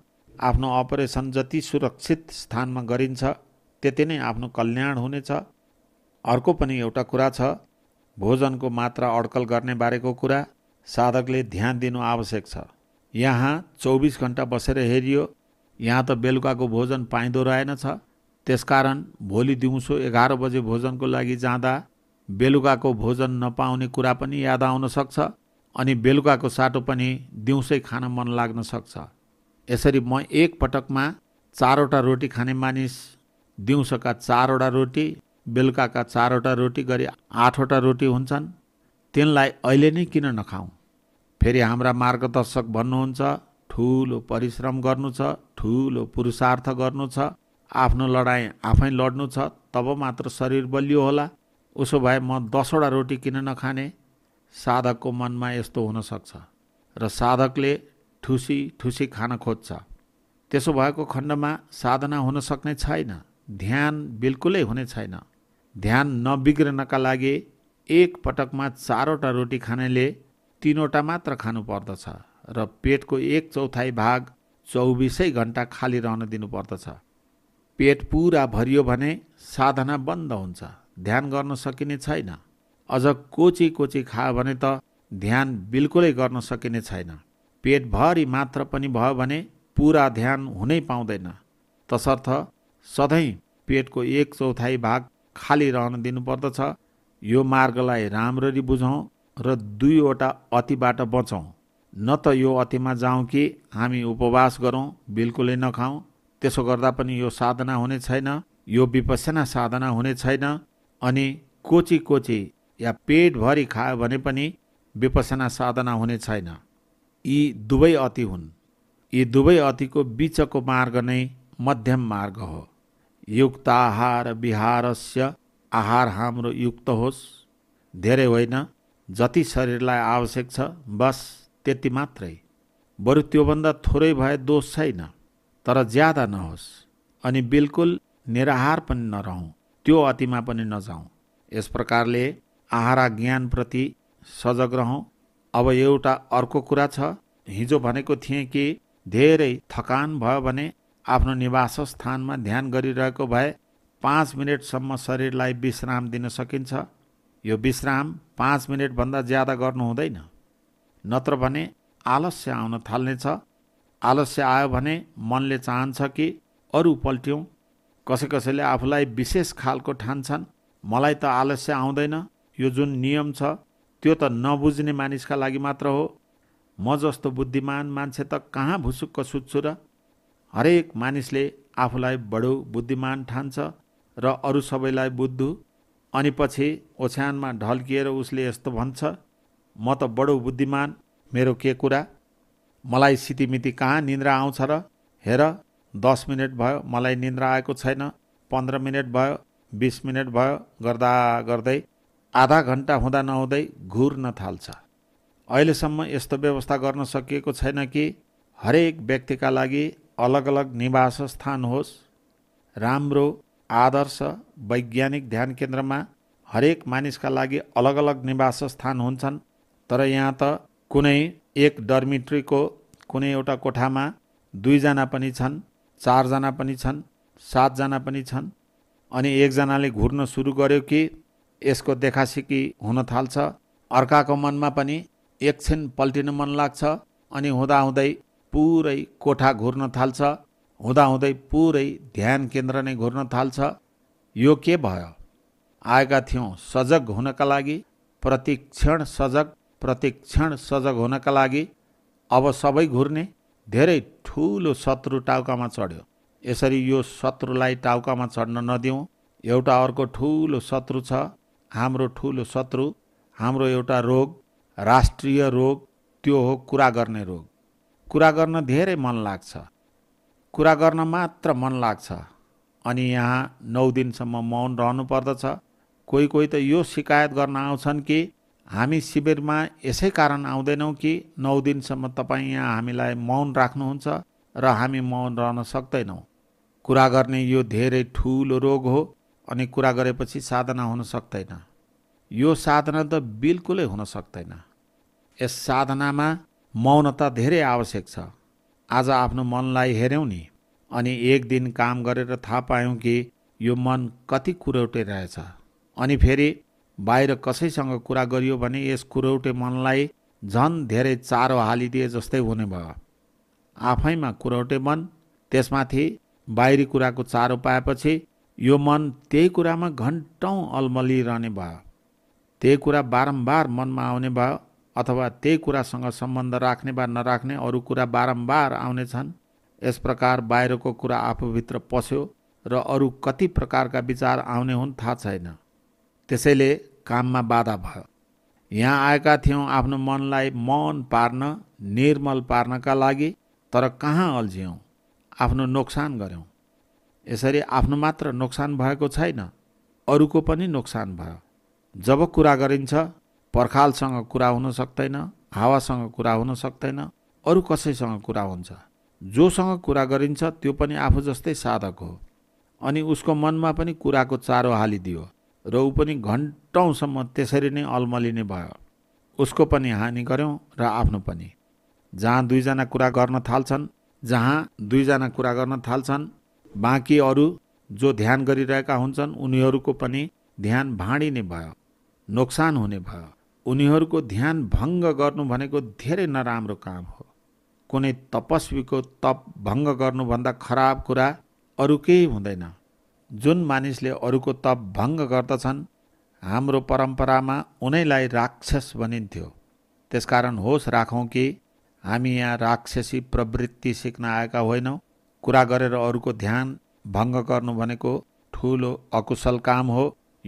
आफ्नो अपरेसन जति सुरक्षित स्थानमा गरिन्छ त्यति नै आफ्नो कल्याण हुनेछ अर्को पनि एउटा कुरा छ भोजनको मात्रा अड्कल गर्ने बारेको कुरा साधकले ध्यान दिनु आवश्यक छ यहाँ चौबिस घन्टा बसेर हेरियो यहाँ त बेलुकाको भोजन पाइँदो रहेनछ त्यसकारण भोलि दिउँसो एघार बजे भोजनको लागि जाँदा बेलुकाको भोजन नपाउने कुरा पनि याद आउन सक्छ अनि बेलुकाको साटो पनि दिउँसै खान मन लाग्न सक्छ यसरी म एक पटकमा चारवटा रोटी खाने मानिस दिउँसोका चारवटा रोटी बेलुकाका चारवटा रोटी गरी आठवटा रोटी हुन्छन् तिनलाई अहिले नै किन नखाउँ फेरि हाम्रा मार्गदर्शक भन्नुहुन्छ ठुलो परिश्रम गर्नु छ ठुलो पुरुषार्थ गर्नु छ आफ्नो लडाइँ आफै लड्नु छ तब मात्र शरीर बलियो होला उसो भए म दसवटा रोटी किन नखाने साधकको मनमा यस्तो हुनसक्छ र साधकले ठुसी ठुसी खान खोज्छ त्यसो भएको खण्डमा साधना हुन सक्ने छैन ध्यान बिल्कुलै हुने छैन ध्यान नबिग्रनका लागि एक पटकमा चारवटा रोटी खानेले तिनवटा मात्र खानु पर्दछ र पेटको एक चौथाइ भाग चौबिसै घन्टा खाली रहन दिनुपर्दछ पेट पुरा भरियो भने साधना बन्द हुन्छ ध्यान गर्न सकिने छैन अझ कोची कोची खायो भने त ध्यान बिल्कुलै गर्न सकिने छैन पेटभरि मात्र पनि भयो भने पुरा ध्यान हुनै पाउँदैन तसर्थ सधैँ पेटको एक चौथाइ भाग खाली रहन दिनुपर्दछ यो मार्गलाई राम्ररी बुझौँ र दुईवटा अतिबाट बचौँ न त यो अतिमा जाउँ कि हामी उपवास गरौँ बिल्कुलै नखाउँ त्यसो गर्दा पनि यो साधना हुने छैन यो विपसना साधना हुने छैन अनि कोची कोची या पेटभरि खायो भने पनि विपसना साधना हुने छैन यी दुवै अति हुन् यी दुवै अतिको बिचको मार्ग नै मध्यम मार्ग हो युक्त आहार विहारस्य आहार हाम्रो युक्त होस् धेरै होइन जति शरीरलाई आवश्यक छ बस त्यति मात्रै बरु त्योभन्दा थोरै भए दोष छैन तर ज्यादा नहोस् अनि बिल्कुल निराहार पनि नरहौँ त्यो अतिमा पनि नजाउँ यस प्रकारले आहारा ज्ञानप्रति सजग रहौँ अब एउटा अर्को कुरा छ हिजो भनेको थिएँ कि धेरै थकान भयो भने आफ्नो निवास स्थानमा ध्यान गरिरहेको भए पाँच मिनटसम्म शरीरलाई विश्राम दिन सकिन्छ यो विश्राम पाँच मिनटभन्दा ज्यादा गर्नु हुँदैन नत्र भने आलस्य आउन थाल्नेछ आलस्य आयो भने मनले चाहन्छ कि अरू पल्ट्यौँ कसै कसैले आफूलाई विशेष खालको ठान्छन् मलाई त आलस्य आउँदैन यो जुन नियम छ त्यो त नबुझ्ने मानिसका लागि मात्र हो म जस्तो बुद्धिमान मान्छे त कहाँ भुसुक्क सुत्छु र हरेक मानिसले आफूलाई बडो बुद्धिमान ठान्छ र अरू सबैलाई बुद्धु अनि पछि ओछ्यानमा ढल्किएर उसले यस्तो भन्छ म त बडो बुद्धिमान मेरो के कुरा मलाई सितिमिति कहाँ निन्द्रा आउँछ र हेर दस मिनट भयो मलाई निन्द्रा आएको छैन पन्ध्र मिनट भयो बिस मिनट भयो गर्दा गर्दै आधा घन्टा हुँदा नहुँदै घुर्न थाल्छ अहिलेसम्म यस्तो व्यवस्था गर्न सकिएको छैन कि हरेक व्यक्तिका लागि अलग अलग निवास स्थान होस् राम्रो आदर्श वैज्ञानिक ध्यान केन्द्रमा हरेक मानिसका लागि अलग अलग निवास स्थान हुन्छन् तर यहाँ त कुनै एक डर्मिट्रीको कुनै एउटा कोठामा दुईजना पनि छन् चारजना पनि छन् सातजना पनि छन् अनि एकजनाले घुर्न सुरु गर्यो कि यसको देखासिकी हुन थाल्छ अर्काको मनमा पनि एकछिन पल्टिन मन लाग्छ अनि हुँदाहुँदै पुरै कोठा घुर्न थाल्छ हुँदाहुँदै पुरै ध्यान केन्द्र नै घुर्न थाल्छ यो के भयो आएका थियौँ सजग हुनका लागि प्रतिक्षण सजग प्रत्येक क्षण सजग हुनका लागि अब सबै घुर्ने धेरै ठुलो शत्रु टाउकामा चढ्यो यसरी यो शत्रुलाई टाउकामा चढ्न नदिउँ एउटा अर्को ठुलो शत्रु छ हाम्रो ठुलो शत्रु हाम्रो एउटा रोग राष्ट्रिय रोग त्यो हो कुरा गर्ने रोग कुरा गर्न धेरै मन लाग्छ कुरा गर्न मात्र मन लाग्छ अनि यहाँ नौ दिनसम्म मौन रहनु पर्दछ कोही कोही त यो सिकायत गर्न आउँछन् कि हामी शिविरमा यसै कारण आउँदैनौँ कि नौ दिनसम्म तपाईँ यहाँ हामीलाई मौन राख्नुहुन्छ र हामी मौन रहन सक्दैनौँ कुरा गर्ने यो धेरै ठुलो रोग हो अनि कुरा गरेपछि साधना हुन सक्दैन यो साधना त बिल्कुलै हुन सक्दैन यस साधनामा मौनता धेरै आवश्यक छ आज आफ्नो मनलाई हेऱ्यौँ नि अनि एक दिन काम गरेर थाहा पायौँ कि यो मन कति कुरोटे रहेछ अनि फेरि बाहिर कसैसँग कुरा गरियो भने यस कुरौटे मनलाई झन् धेरै चारो हालिदिए जस्तै हुने भयो आफैमा कुरौटे मन त्यसमाथि बाहिरी कुराको चारो पाएपछि यो मन त्यही कुरामा घन्टौँ अल्मलिरहने भयो त्यही कुरा बारम्बार मनमा आउने भयो अथवा त्यही कुरासँग सम्बन्ध राख्ने वा नराख्ने अरू कुरा बारम्बार आउने छन् यस प्रकार बाहिरको कुरा आफूभित्र पस्यो र अरू कति प्रकारका विचार आउने हुन् थाहा छैन त्यसैले काममा बाधा भयो यहाँ आएका थियौँ आफ्नो मनलाई मन पार्न निर्मल पार्नका लागि तर कहाँ अल्झ्यौँ आफ्नो नोक्सान गऱ्यौँ यसरी आफ्नो मात्र नोक्सान भएको छैन अरूको पनि नोक्सान भयो जब कुरा गरिन्छ पर्खालसँग कुरा हुन सक्दैन हावासँग कुरा हुन सक्दैन अरू कसैसँग कुरा हुन्छ जोसँग कुरा गरिन्छ त्यो पनि आफू जस्तै साधक हो अनि उसको मनमा पनि कुराको चारो हालिदियो र ऊ पनि घन्टौँसम्म त्यसरी नै अल्मलिने भयो उसको पनि हानि गऱ्यौँ र आफ्नो पनि जहाँ दुईजना कुरा गर्न थाल्छन् जहाँ दुईजना कुरा गर्न थाल्छन् बाँकी अरू जो ध्यान गरिरहेका हुन्छन् उनीहरूको पनि ध्यान भाँडिने भयो नोक्सान हुने भयो उनीहरूको ध्यान भङ्ग गर्नु भनेको धेरै नराम्रो काम हो कुनै तपस्वीको तप भङ्ग गर्नुभन्दा खराब कुरा अरू केही हुँदैन जुन मानिसले अरूको तप भङ्ग गर्दछन् हाम्रो परम्परामा उनैलाई राक्षस भनिन्थ्यो त्यसकारण होस राखौँ कि हामी यहाँ राक्षसी प्रवृत्ति सिक्न आएका होइनौँ कुरा गरेर अरूको ध्यान भङ्ग गर्नु भनेको ठुलो अकुशल काम हो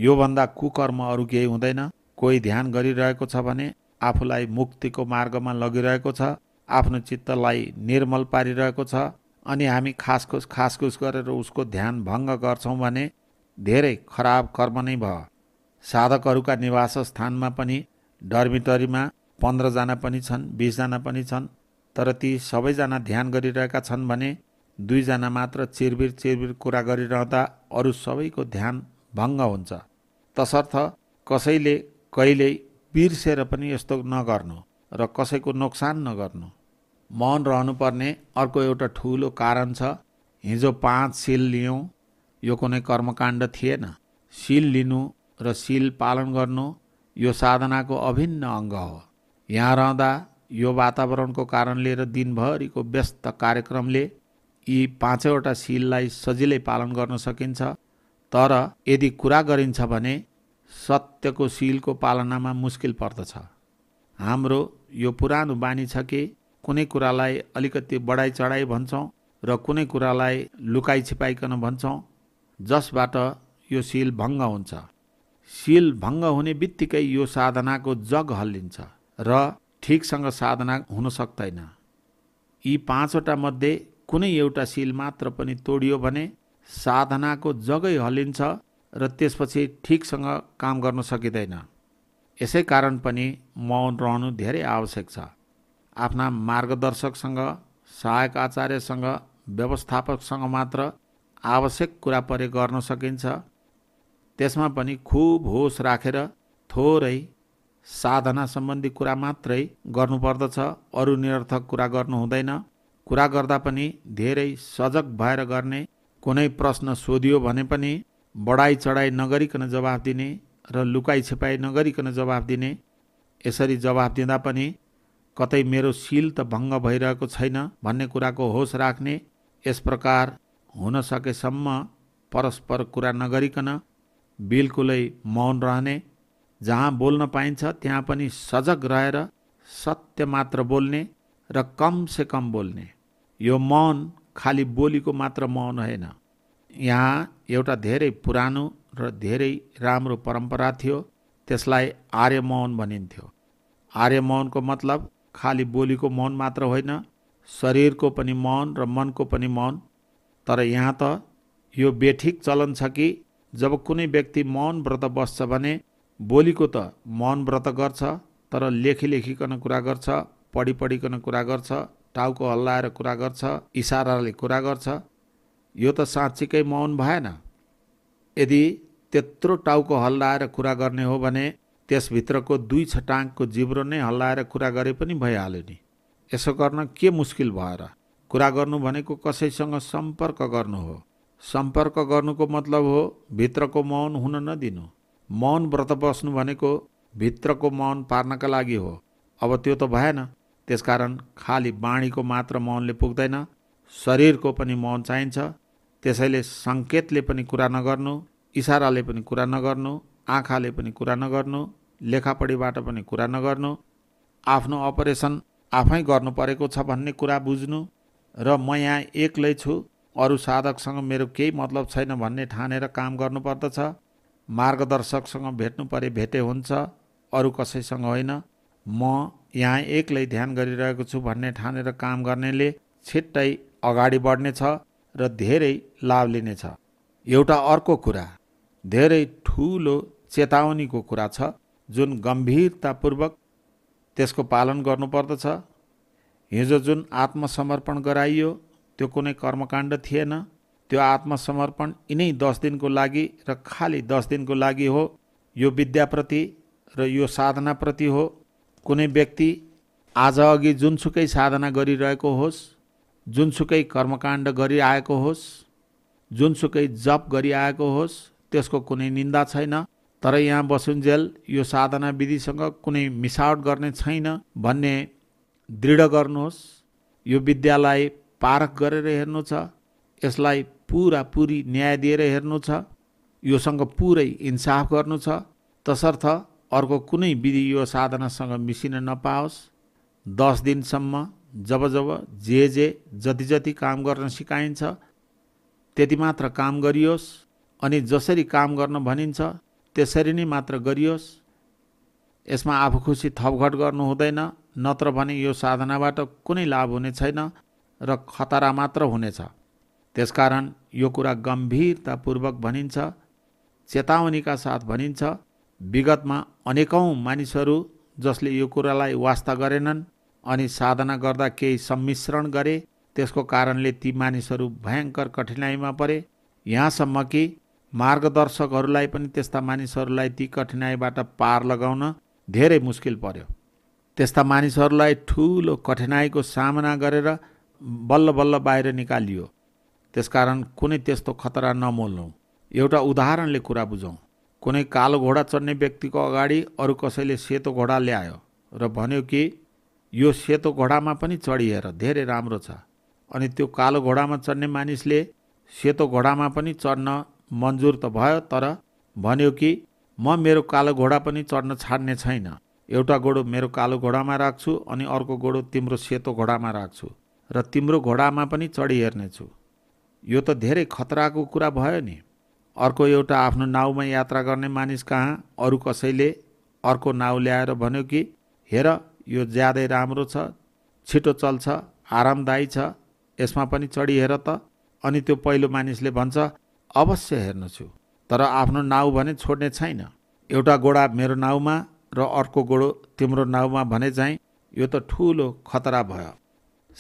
योभन्दा कुकर्म अरू केही हुँदैन कोही ध्यान गरिरहेको छ भने आफूलाई मुक्तिको मार्गमा लगिरहेको छ आफ्नो चित्तलाई निर्मल पारिरहेको छ अनि हामी खासखुस खासखुस गरेर उसको ध्यान भङ्ग गर्छौँ भने धेरै खराब कर्म नै भयो साधकहरूका निवास स्थानमा पनि डर्मिटरीमा पन्ध्रजना पनि छन् बिसजना पनि छन् तर ती सबैजना ध्यान गरिरहेका छन् भने दुईजना मात्र चिरबिर चिरबिर कुरा गरिरहँदा अरू सबैको ध्यान भङ्ग हुन्छ तसर्थ कसैले कहिल्यै बिर्सेर पनि यस्तो नगर्नु र कसैको नोक्सान नगर्नु मौन रहनुपर्ने अर्को एउटा ठुलो कारण छ हिजो पाँच सिल लियौँ यो कुनै कर्मकाण्ड थिएन सिल लिनु र सिल पालन गर्नु यो साधनाको अभिन्न अङ्ग हो यहाँ रहँदा यो वातावरणको कारणले र दिनभरिको व्यस्त कार्यक्रमले यी पाँचैवटा सिललाई सजिलै पालन गर्न सकिन्छ तर यदि कुरा गरिन्छ भने सत्यको सिलको पालनामा मुस्किल पर्दछ हाम्रो यो पुरानो बानी छ कि कुनै कुरालाई अलिकति बढाइ चढाइ भन्छौँ र कुनै कुरालाई लुकाइ छिपाइकन भन्छौँ जसबाट यो सिल भङ्ग हुन्छ सिल भङ्ग हुने बित्तिकै यो साधनाको जग हल्लिन्छ र ठिकसँग साधना हुन सक्दैन यी पाँचवटा मध्ये कुनै एउटा सिल मात्र पनि तोडियो भने साधनाको जगै हल्लिन्छ र त्यसपछि ठिकसँग काम गर्न सकिँदैन यसै कारण पनि मौन रहनु धेरै आवश्यक छ आफ्ना मार्गदर्शकसँग सहायक आचार्यसँग व्यवस्थापकसँग मात्र आवश्यक कुरा परे गर्न सकिन्छ त्यसमा पनि खुब होस राखेर थोरै साधना सम्बन्धी कुरा मात्रै गर्नुपर्दछ अरू निरर्थक कुरा गर्नु हुँदैन कुरा गर्दा पनि धेरै सजग भएर गर्ने कुनै प्रश्न सोधियो भने पनि बढाइ चढाइ नगरिकन जवाफ दिने र लुकाइ छिपाइ नगरिकन जवाफ दिने यसरी जवाफ दिँदा पनि कतै मेरो सिल त भङ्ग भइरहेको छैन भन्ने कुराको होस राख्ने यस प्रकार हुन सकेसम्म परस्पर कुरा नगरिकन बिल्कुलै मौन रहने जहाँ बोल्न पाइन्छ त्यहाँ पनि सजग रहेर सत्य मात्र बोल्ने र कम से कम बोल्ने यो मौन खालि बोलीको मात्र मौन होइन यहाँ एउटा धेरै पुरानो र धेरै राम्रो परम्परा थियो त्यसलाई आर्य मौन भनिन्थ्यो आर्य मौनको मतलब खालि बोलीको मौन मात्र होइन शरीरको पनि मौन र मनको पनि मौन तर यहाँ त यो बेठिक चलन छ कि जब कुनै व्यक्ति मौन व्रत बस्छ भने बोलीको त मौन व्रत गर्छ तर लेखी लेखिकन कुरा गर्छ पढी पढिकन कुरा गर्छ टाउको हल्लाएर कुरा गर्छ इसाराले कुरा गर्छ यो त साँच्चीकै मौन भएन यदि त्यत्रो टाउको हल्लाएर कुरा गर्ने हो भने त्यसभित्रको दुई छटाङको जिब्रो नै हल्लाएर कुरा गरे पनि भइहाल्यो नि यसो गर्न के मुस्किल भएर कुरा गर्नु भनेको कसैसँग सम्पर्क गर्नु हो सम्पर्क गर्नुको मतलब हो भित्रको मौन हुन नदिनु मौन व्रत बस्नु भनेको भित्रको मौन पार्नका लागि हो अब त्यो त भएन त्यसकारण खालि बाणीको मात्र मौनले पुग्दैन शरीरको पनि मौन चाहिन्छ त्यसैले सङ्केतले पनि कुरा नगर्नु इसाराले पनि कुरा नगर्नु आँखाले पनि कुरा नगर्नु लेखापढीबाट पनि कुरा नगर्नु आफ्नो अपरेसन आफै गर्नु परेको छ भन्ने कुरा बुझ्नु र म यहाँ एक्लै छु अरू साधकसँग मेरो केही मतलब छैन भन्ने ठानेर काम गर्नुपर्दछ मार्गदर्शकसँग भेट्नु परे भेटे हुन्छ अरू कसैसँग होइन म यहाँ एक्लै ध्यान गरिरहेको छु भन्ने ठानेर काम गर्नेले छिट्टै अगाडि बढ्नेछ र धेरै लाभ लिनेछ एउटा अर्को कुरा धेरै ठुलो चेतावनीको कुरा छ जुन गम्भीरतापूर्वक त्यसको पालन गर्नुपर्दछ हिजो जुन आत्मसमर्पण गराइयो त्यो कुनै कर्मकाण्ड थिएन त्यो आत्मसमर्पण यिनै दस दिनको लागि र खालि दस दिनको लागि हो यो विद्याप्रति र यो साधनाप्रति हो कुनै व्यक्ति आज अघि जुनसुकै साधना गरिरहेको होस् जुनसुकै कर्मकाण्ड गरिआएको होस् जुनसुकै जप गरिआएको होस् त्यसको कुनै निन्दा छैन तर यहाँ बसुन्जेल यो साधना विधिसँग कुनै मिसावट गर्ने छैन भन्ने दृढ गर्नुहोस् यो विद्यालय पारख गरेर हेर्नु छ यसलाई पुरापुरी न्याय दिएर हेर्नु छ योसँग पुरै इन्साफ गर्नु छ तसर्थ अर्को कुनै विधि यो साधनासँग मिसिन नपाओस् दस दिनसम्म जब जब जे जे जति जति काम गर्न सिकाइन्छ त्यति मात्र काम गरियोस् अनि जसरी काम गर्न भनिन्छ त्यसरी नै मात्र गरियोस् यसमा आफू खुसी थपघट गर्नु हुँदैन नत्र भने यो साधनाबाट कुनै लाभ हुने छैन र खतरा मात्र हुनेछ त्यसकारण यो कुरा गम्भीरतापूर्वक भनिन्छ चेतावनीका साथ भनिन्छ विगतमा अनेकौँ मानिसहरू जसले यो कुरालाई वास्ता गरेनन् अनि साधना गर्दा केही सम्मिश्रण गरे त्यसको कारणले ती मानिसहरू भयङ्कर कठिनाइमा परे यहाँसम्म कि मार्गदर्शकहरूलाई पनि त्यस्ता मानिसहरूलाई ती कठिनाइबाट पार लगाउन धेरै मुस्किल पर्यो त्यस्ता मानिसहरूलाई ठुलो कठिनाइको सामना गरेर बल्ल बल्ल बाहिर निकालियो त्यसकारण कुनै त्यस्तो खतरा नमोल्नु एउटा उदाहरणले कुरा बुझौँ कुनै कालो घोडा चढ्ने व्यक्तिको अगाडि अरू कसैले सेतो घोडा ल्यायो र भन्यो कि यो सेतो घोडामा पनि चढिएर धेरै राम्रो छ अनि त्यो कालो घोडामा चढ्ने मानिसले सेतो घोडामा पनि चढ्न मन्जुर त भयो तर भन्यो कि म मेरो कालो घोडा पनि चढ्न छाड्ने छैन एउटा गोडो मेरो कालो घोडामा राख्छु अनि अर्को गोडो तिम्रो सेतो घोडामा राख्छु र तिम्रो घोडामा पनि चढी हेर्नेछु यो त धेरै खतराको कुरा भयो नि अर्को एउटा आफ्नो नाउँमा यात्रा गर्ने मानिस कहाँ अरू कसैले अर्को नाउँ ल्याएर भन्यो कि हेर यो ज्यादै राम्रो छ छिटो चल्छ आरामदायी छ यसमा पनि चढी हेर त अनि त्यो पहिलो मानिसले भन्छ अवश्य हेर्नेछु तर आफ्नो नाउँ भने छोड्ने छैन एउटा गोडा मेरो नाउँमा र अर्को गोडो तिम्रो नाउँमा भने चाहिँ यो त ठुलो खतरा भयो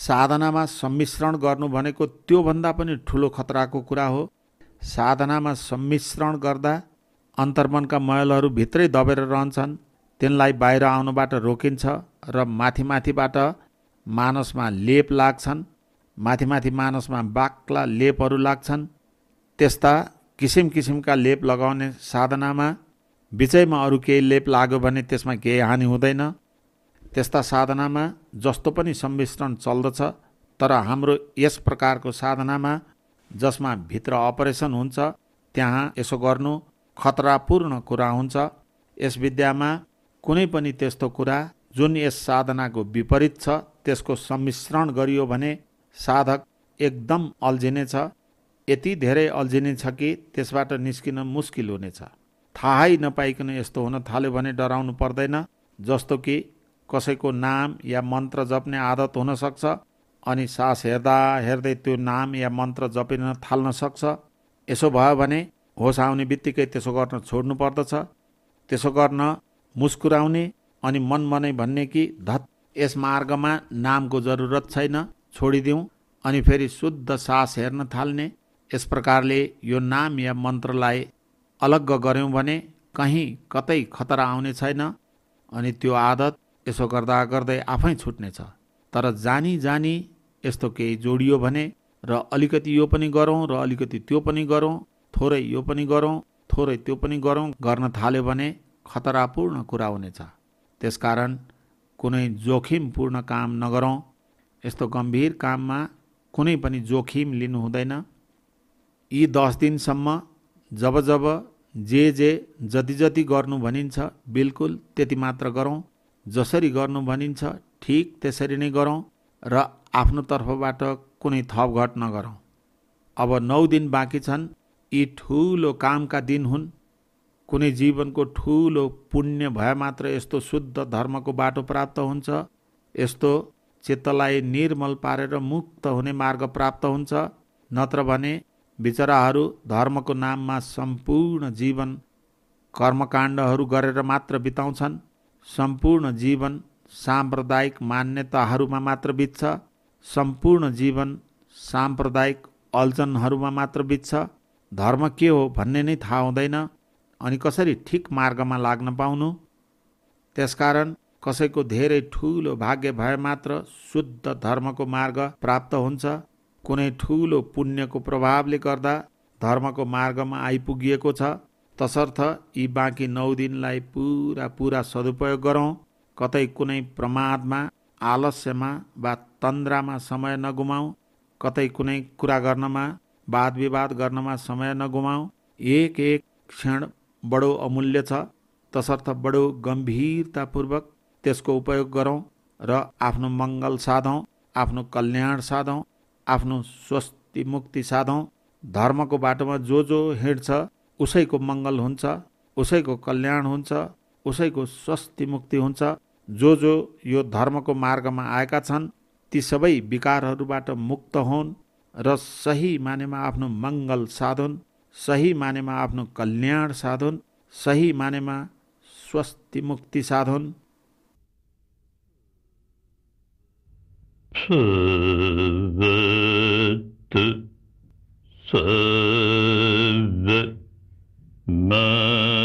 साधनामा सम्मिश्रण गर्नु भनेको त्योभन्दा पनि ठुलो खतराको कुरा हो साधनामा सम्मिश्रण गर्दा अन्तर्मनका मयलहरू भित्रै दबेर रहन्छन् तिनलाई बाहिर आउनुबाट रोकिन्छ र माथि माथिबाट मानसमा लेप लाग्छन् माथि माथि मानसमा बाक्ला लेपहरू लाग्छन् त्यस्ता किसिम किसिमका लेप लगाउने साधनामा बिचैमा अरू केही लेप लाग्यो भने त्यसमा केही हानि हुँदैन त्यस्ता साधनामा जस्तो पनि सम्मिश्रण चल्दछ तर हाम्रो यस प्रकारको साधनामा जसमा भित्र अपरेसन हुन्छ त्यहाँ यसो गर्नु खतरापूर्ण कुरा हुन्छ यस विद्यामा कुनै पनि त्यस्तो कुरा जुन यस साधनाको विपरीत छ त्यसको सम्मिश्रण गरियो भने साधक एकदम अल्झिनेछ यति धेरै अल्झिने छ कि त्यसबाट निस्किन मुस्किल हुनेछ थाहै नपाइकन यस्तो हुन थाल्यो भने डराउनु पर्दैन जस्तो कि कसैको नाम या मन्त्र जप्ने आदत हुनसक्छ अनि सास हेर्दा हेर्दै त्यो नाम या मन्त्र जपिन थाल्न सक्छ यसो भयो भने होस आउने बित्तिकै त्यसो गर्न छोड्नु पर्दछ त्यसो गर्न मुस्कुराउने अनि मनमनै भन्ने कि धत यस मार्गमा नामको जरुरत छैन छोडिदिउँ अनि फेरि शुद्ध सास हेर्न थाल्ने यस प्रकारले यो नाम या मन्त्रलाई अलग्ग गऱ्यौँ भने कहीँ कतै खतरा आउने छैन अनि त्यो आदत यसो गर्दा गर्दै आफै छुट्नेछ तर जानी जानी यस्तो केही जोडियो भने र अलिकति यो पनि गरौँ र अलिकति त्यो पनि गरौँ थोरै यो पनि गरौँ थोरै त्यो पनि गरौँ गर्न थाल्यो भने खतरापूर्ण कुरा हुनेछ त्यसकारण कुनै जोखिमपूर्ण काम नगरौँ यस्तो गम्भीर काममा कुनै पनि जोखिम लिनु हुँदैन यी दस दिनसम्म जब जब जे जे जति जति गर्नु भनिन्छ बिल्कुल त्यति मात्र गरौँ जसरी गर्नु भनिन्छ ठिक त्यसरी नै गरौँ र आफ्नो तर्फबाट कुनै थपघट नगरौँ अब नौ दिन बाँकी छन् यी ठुलो कामका दिन हुन् कुनै जीवनको ठुलो पुण्य भए मात्र यस्तो शुद्ध धर्मको बाटो प्राप्त हुन्छ यस्तो चित्तलाई निर्मल पारेर मुक्त हुने मार्ग प्राप्त हुन्छ नत्र भने विचराहरू धर्मको नाममा सम्पूर्ण जीवन कर्मकाण्डहरू गरेर मात्र बिताउँछन् सम्पूर्ण जीवन साम्प्रदायिक मान्यताहरूमा मात्र बित्छ सम्पूर्ण जीवन साम्प्रदायिक अल्झनहरूमा मात्र बित्छ धर्म के हो भन्ने नै थाहा हुँदैन अनि कसरी ठिक मार्गमा लाग्न पाउनु त्यसकारण कसैको धेरै ठुलो भाग्य भए मात्र शुद्ध धर्मको मार्ग प्राप्त हुन्छ कुनै ठुलो पुण्यको प्रभावले गर्दा धर्मको मार्गमा आइपुगिएको छ तसर्थ यी बाँकी नौ दिनलाई पुरा पुरा सदुपयोग गरौँ कतै कुनै प्रमादमा आलस्यमा वा तन्द्रामा समय नगुमाऊ कतै कुनै कुरा गर्नमा वाद विवाद गर्नमा समय नगुमाऊ एक एक क्षण बडो अमूल्य छ तसर्थ बडो गम्भीरतापूर्वक त्यसको उपयोग गरौँ र आफ्नो मङ्गल साधौँ आफ्नो कल्याण साधौँ आफ्नो स्वस्ति मुक्ति साधौँ धर्मको बाटोमा जो जो हिँड्छ उसैको मङ्गल हुन्छ उसैको कल्याण हुन्छ उसैको स्वस्ति मुक्ति हुन्छ जो जो यो धर्मको मार्गमा आएका छन् ती सबै विकारहरूबाट मुक्त हुन् र सही मानेमा आफ्नो मङ्गल साधुन् सही मानेमा आफ्नो कल्याण साधुन् सही मानेमा स्वस्ति मुक्ति साधुन् Pıvıtı Sövü Mövü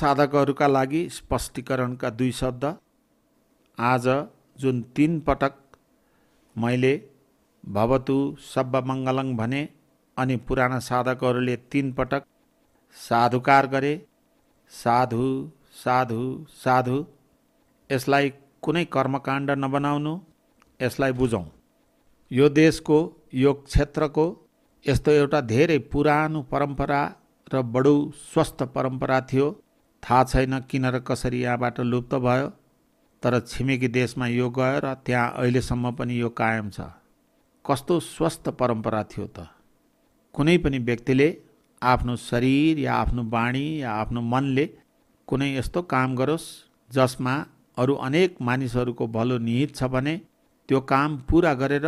साधकहरूका लागि स्पष्टीकरणका दुई शब्द आज जुन तिन पटक मैले भवतु मङ्गलङ भने अनि पुराना साधकहरूले तिन पटक साधुकार गरे साधु साधु साधु यसलाई कुनै कर्मकाण्ड नबनाउनु यसलाई बुझौँ यो देशको यो क्षेत्रको यस्तो एउटा धेरै पुरानो परम्परा र बडो स्वस्थ परम्परा थियो थाहा छैन किन र कसरी यहाँबाट लुप्त भयो तर छिमेकी देशमा यो गयो र त्यहाँ अहिलेसम्म पनि यो कायम छ कस्तो स्वस्थ परम्परा थियो त कुनै पनि व्यक्तिले आफ्नो शरीर या आफ्नो वाणी या आफ्नो मनले कुनै यस्तो काम गरोस् जसमा अरू अनेक मानिसहरूको भलो निहित छ भने त्यो काम पुरा गरेर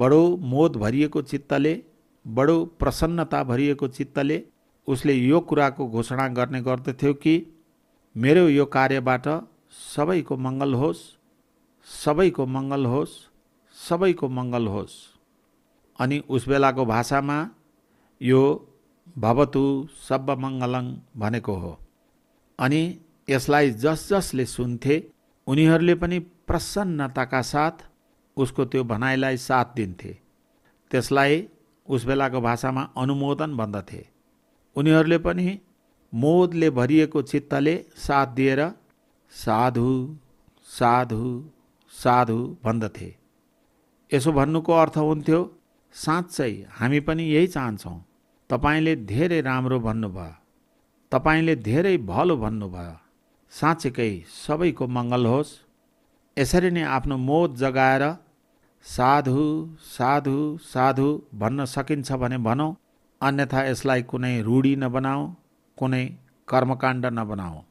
बडो मोद भरिएको चित्तले बडो प्रसन्नता भरिएको चित्तले उसले यो कुराको घोषणा गर्ने गर्दथ्यो कि मेरो यो कार्यबाट सबैको मङ्गल होस् सबैको मङ्गल होस् सबैको मङ्गल होस् अनि उस बेलाको भाषामा यो भवतु सब्ब मङ्गलङ भनेको हो अनि यसलाई जस जसले सुन्थे उनीहरूले पनि प्रसन्नताका साथ उसको त्यो भनाइलाई साथ दिन्थे त्यसलाई उस बेलाको भाषामा अनुमोदन भन्दथे उनीहरूले पनि मोदले भरिएको चित्तले साथ दिएर साधु साधु साधु भन्दथे यसो भन्नुको अर्थ हुन्थ्यो साँच्चै हामी पनि यही चाहन्छौँ तपाईँले धेरै राम्रो भन्नुभयो तपाईँले धेरै भलो भन्नुभयो साँच्चैकै सबैको मङ्गल होस् यसरी नै आफ्नो मोद जगाएर साधु साधु साधु भन्न सकिन्छ भने भनौँ अन्यथा इसलाई कुनै रूढी नबनाऊ कुनै कर्मकाण्ड नबनाऊ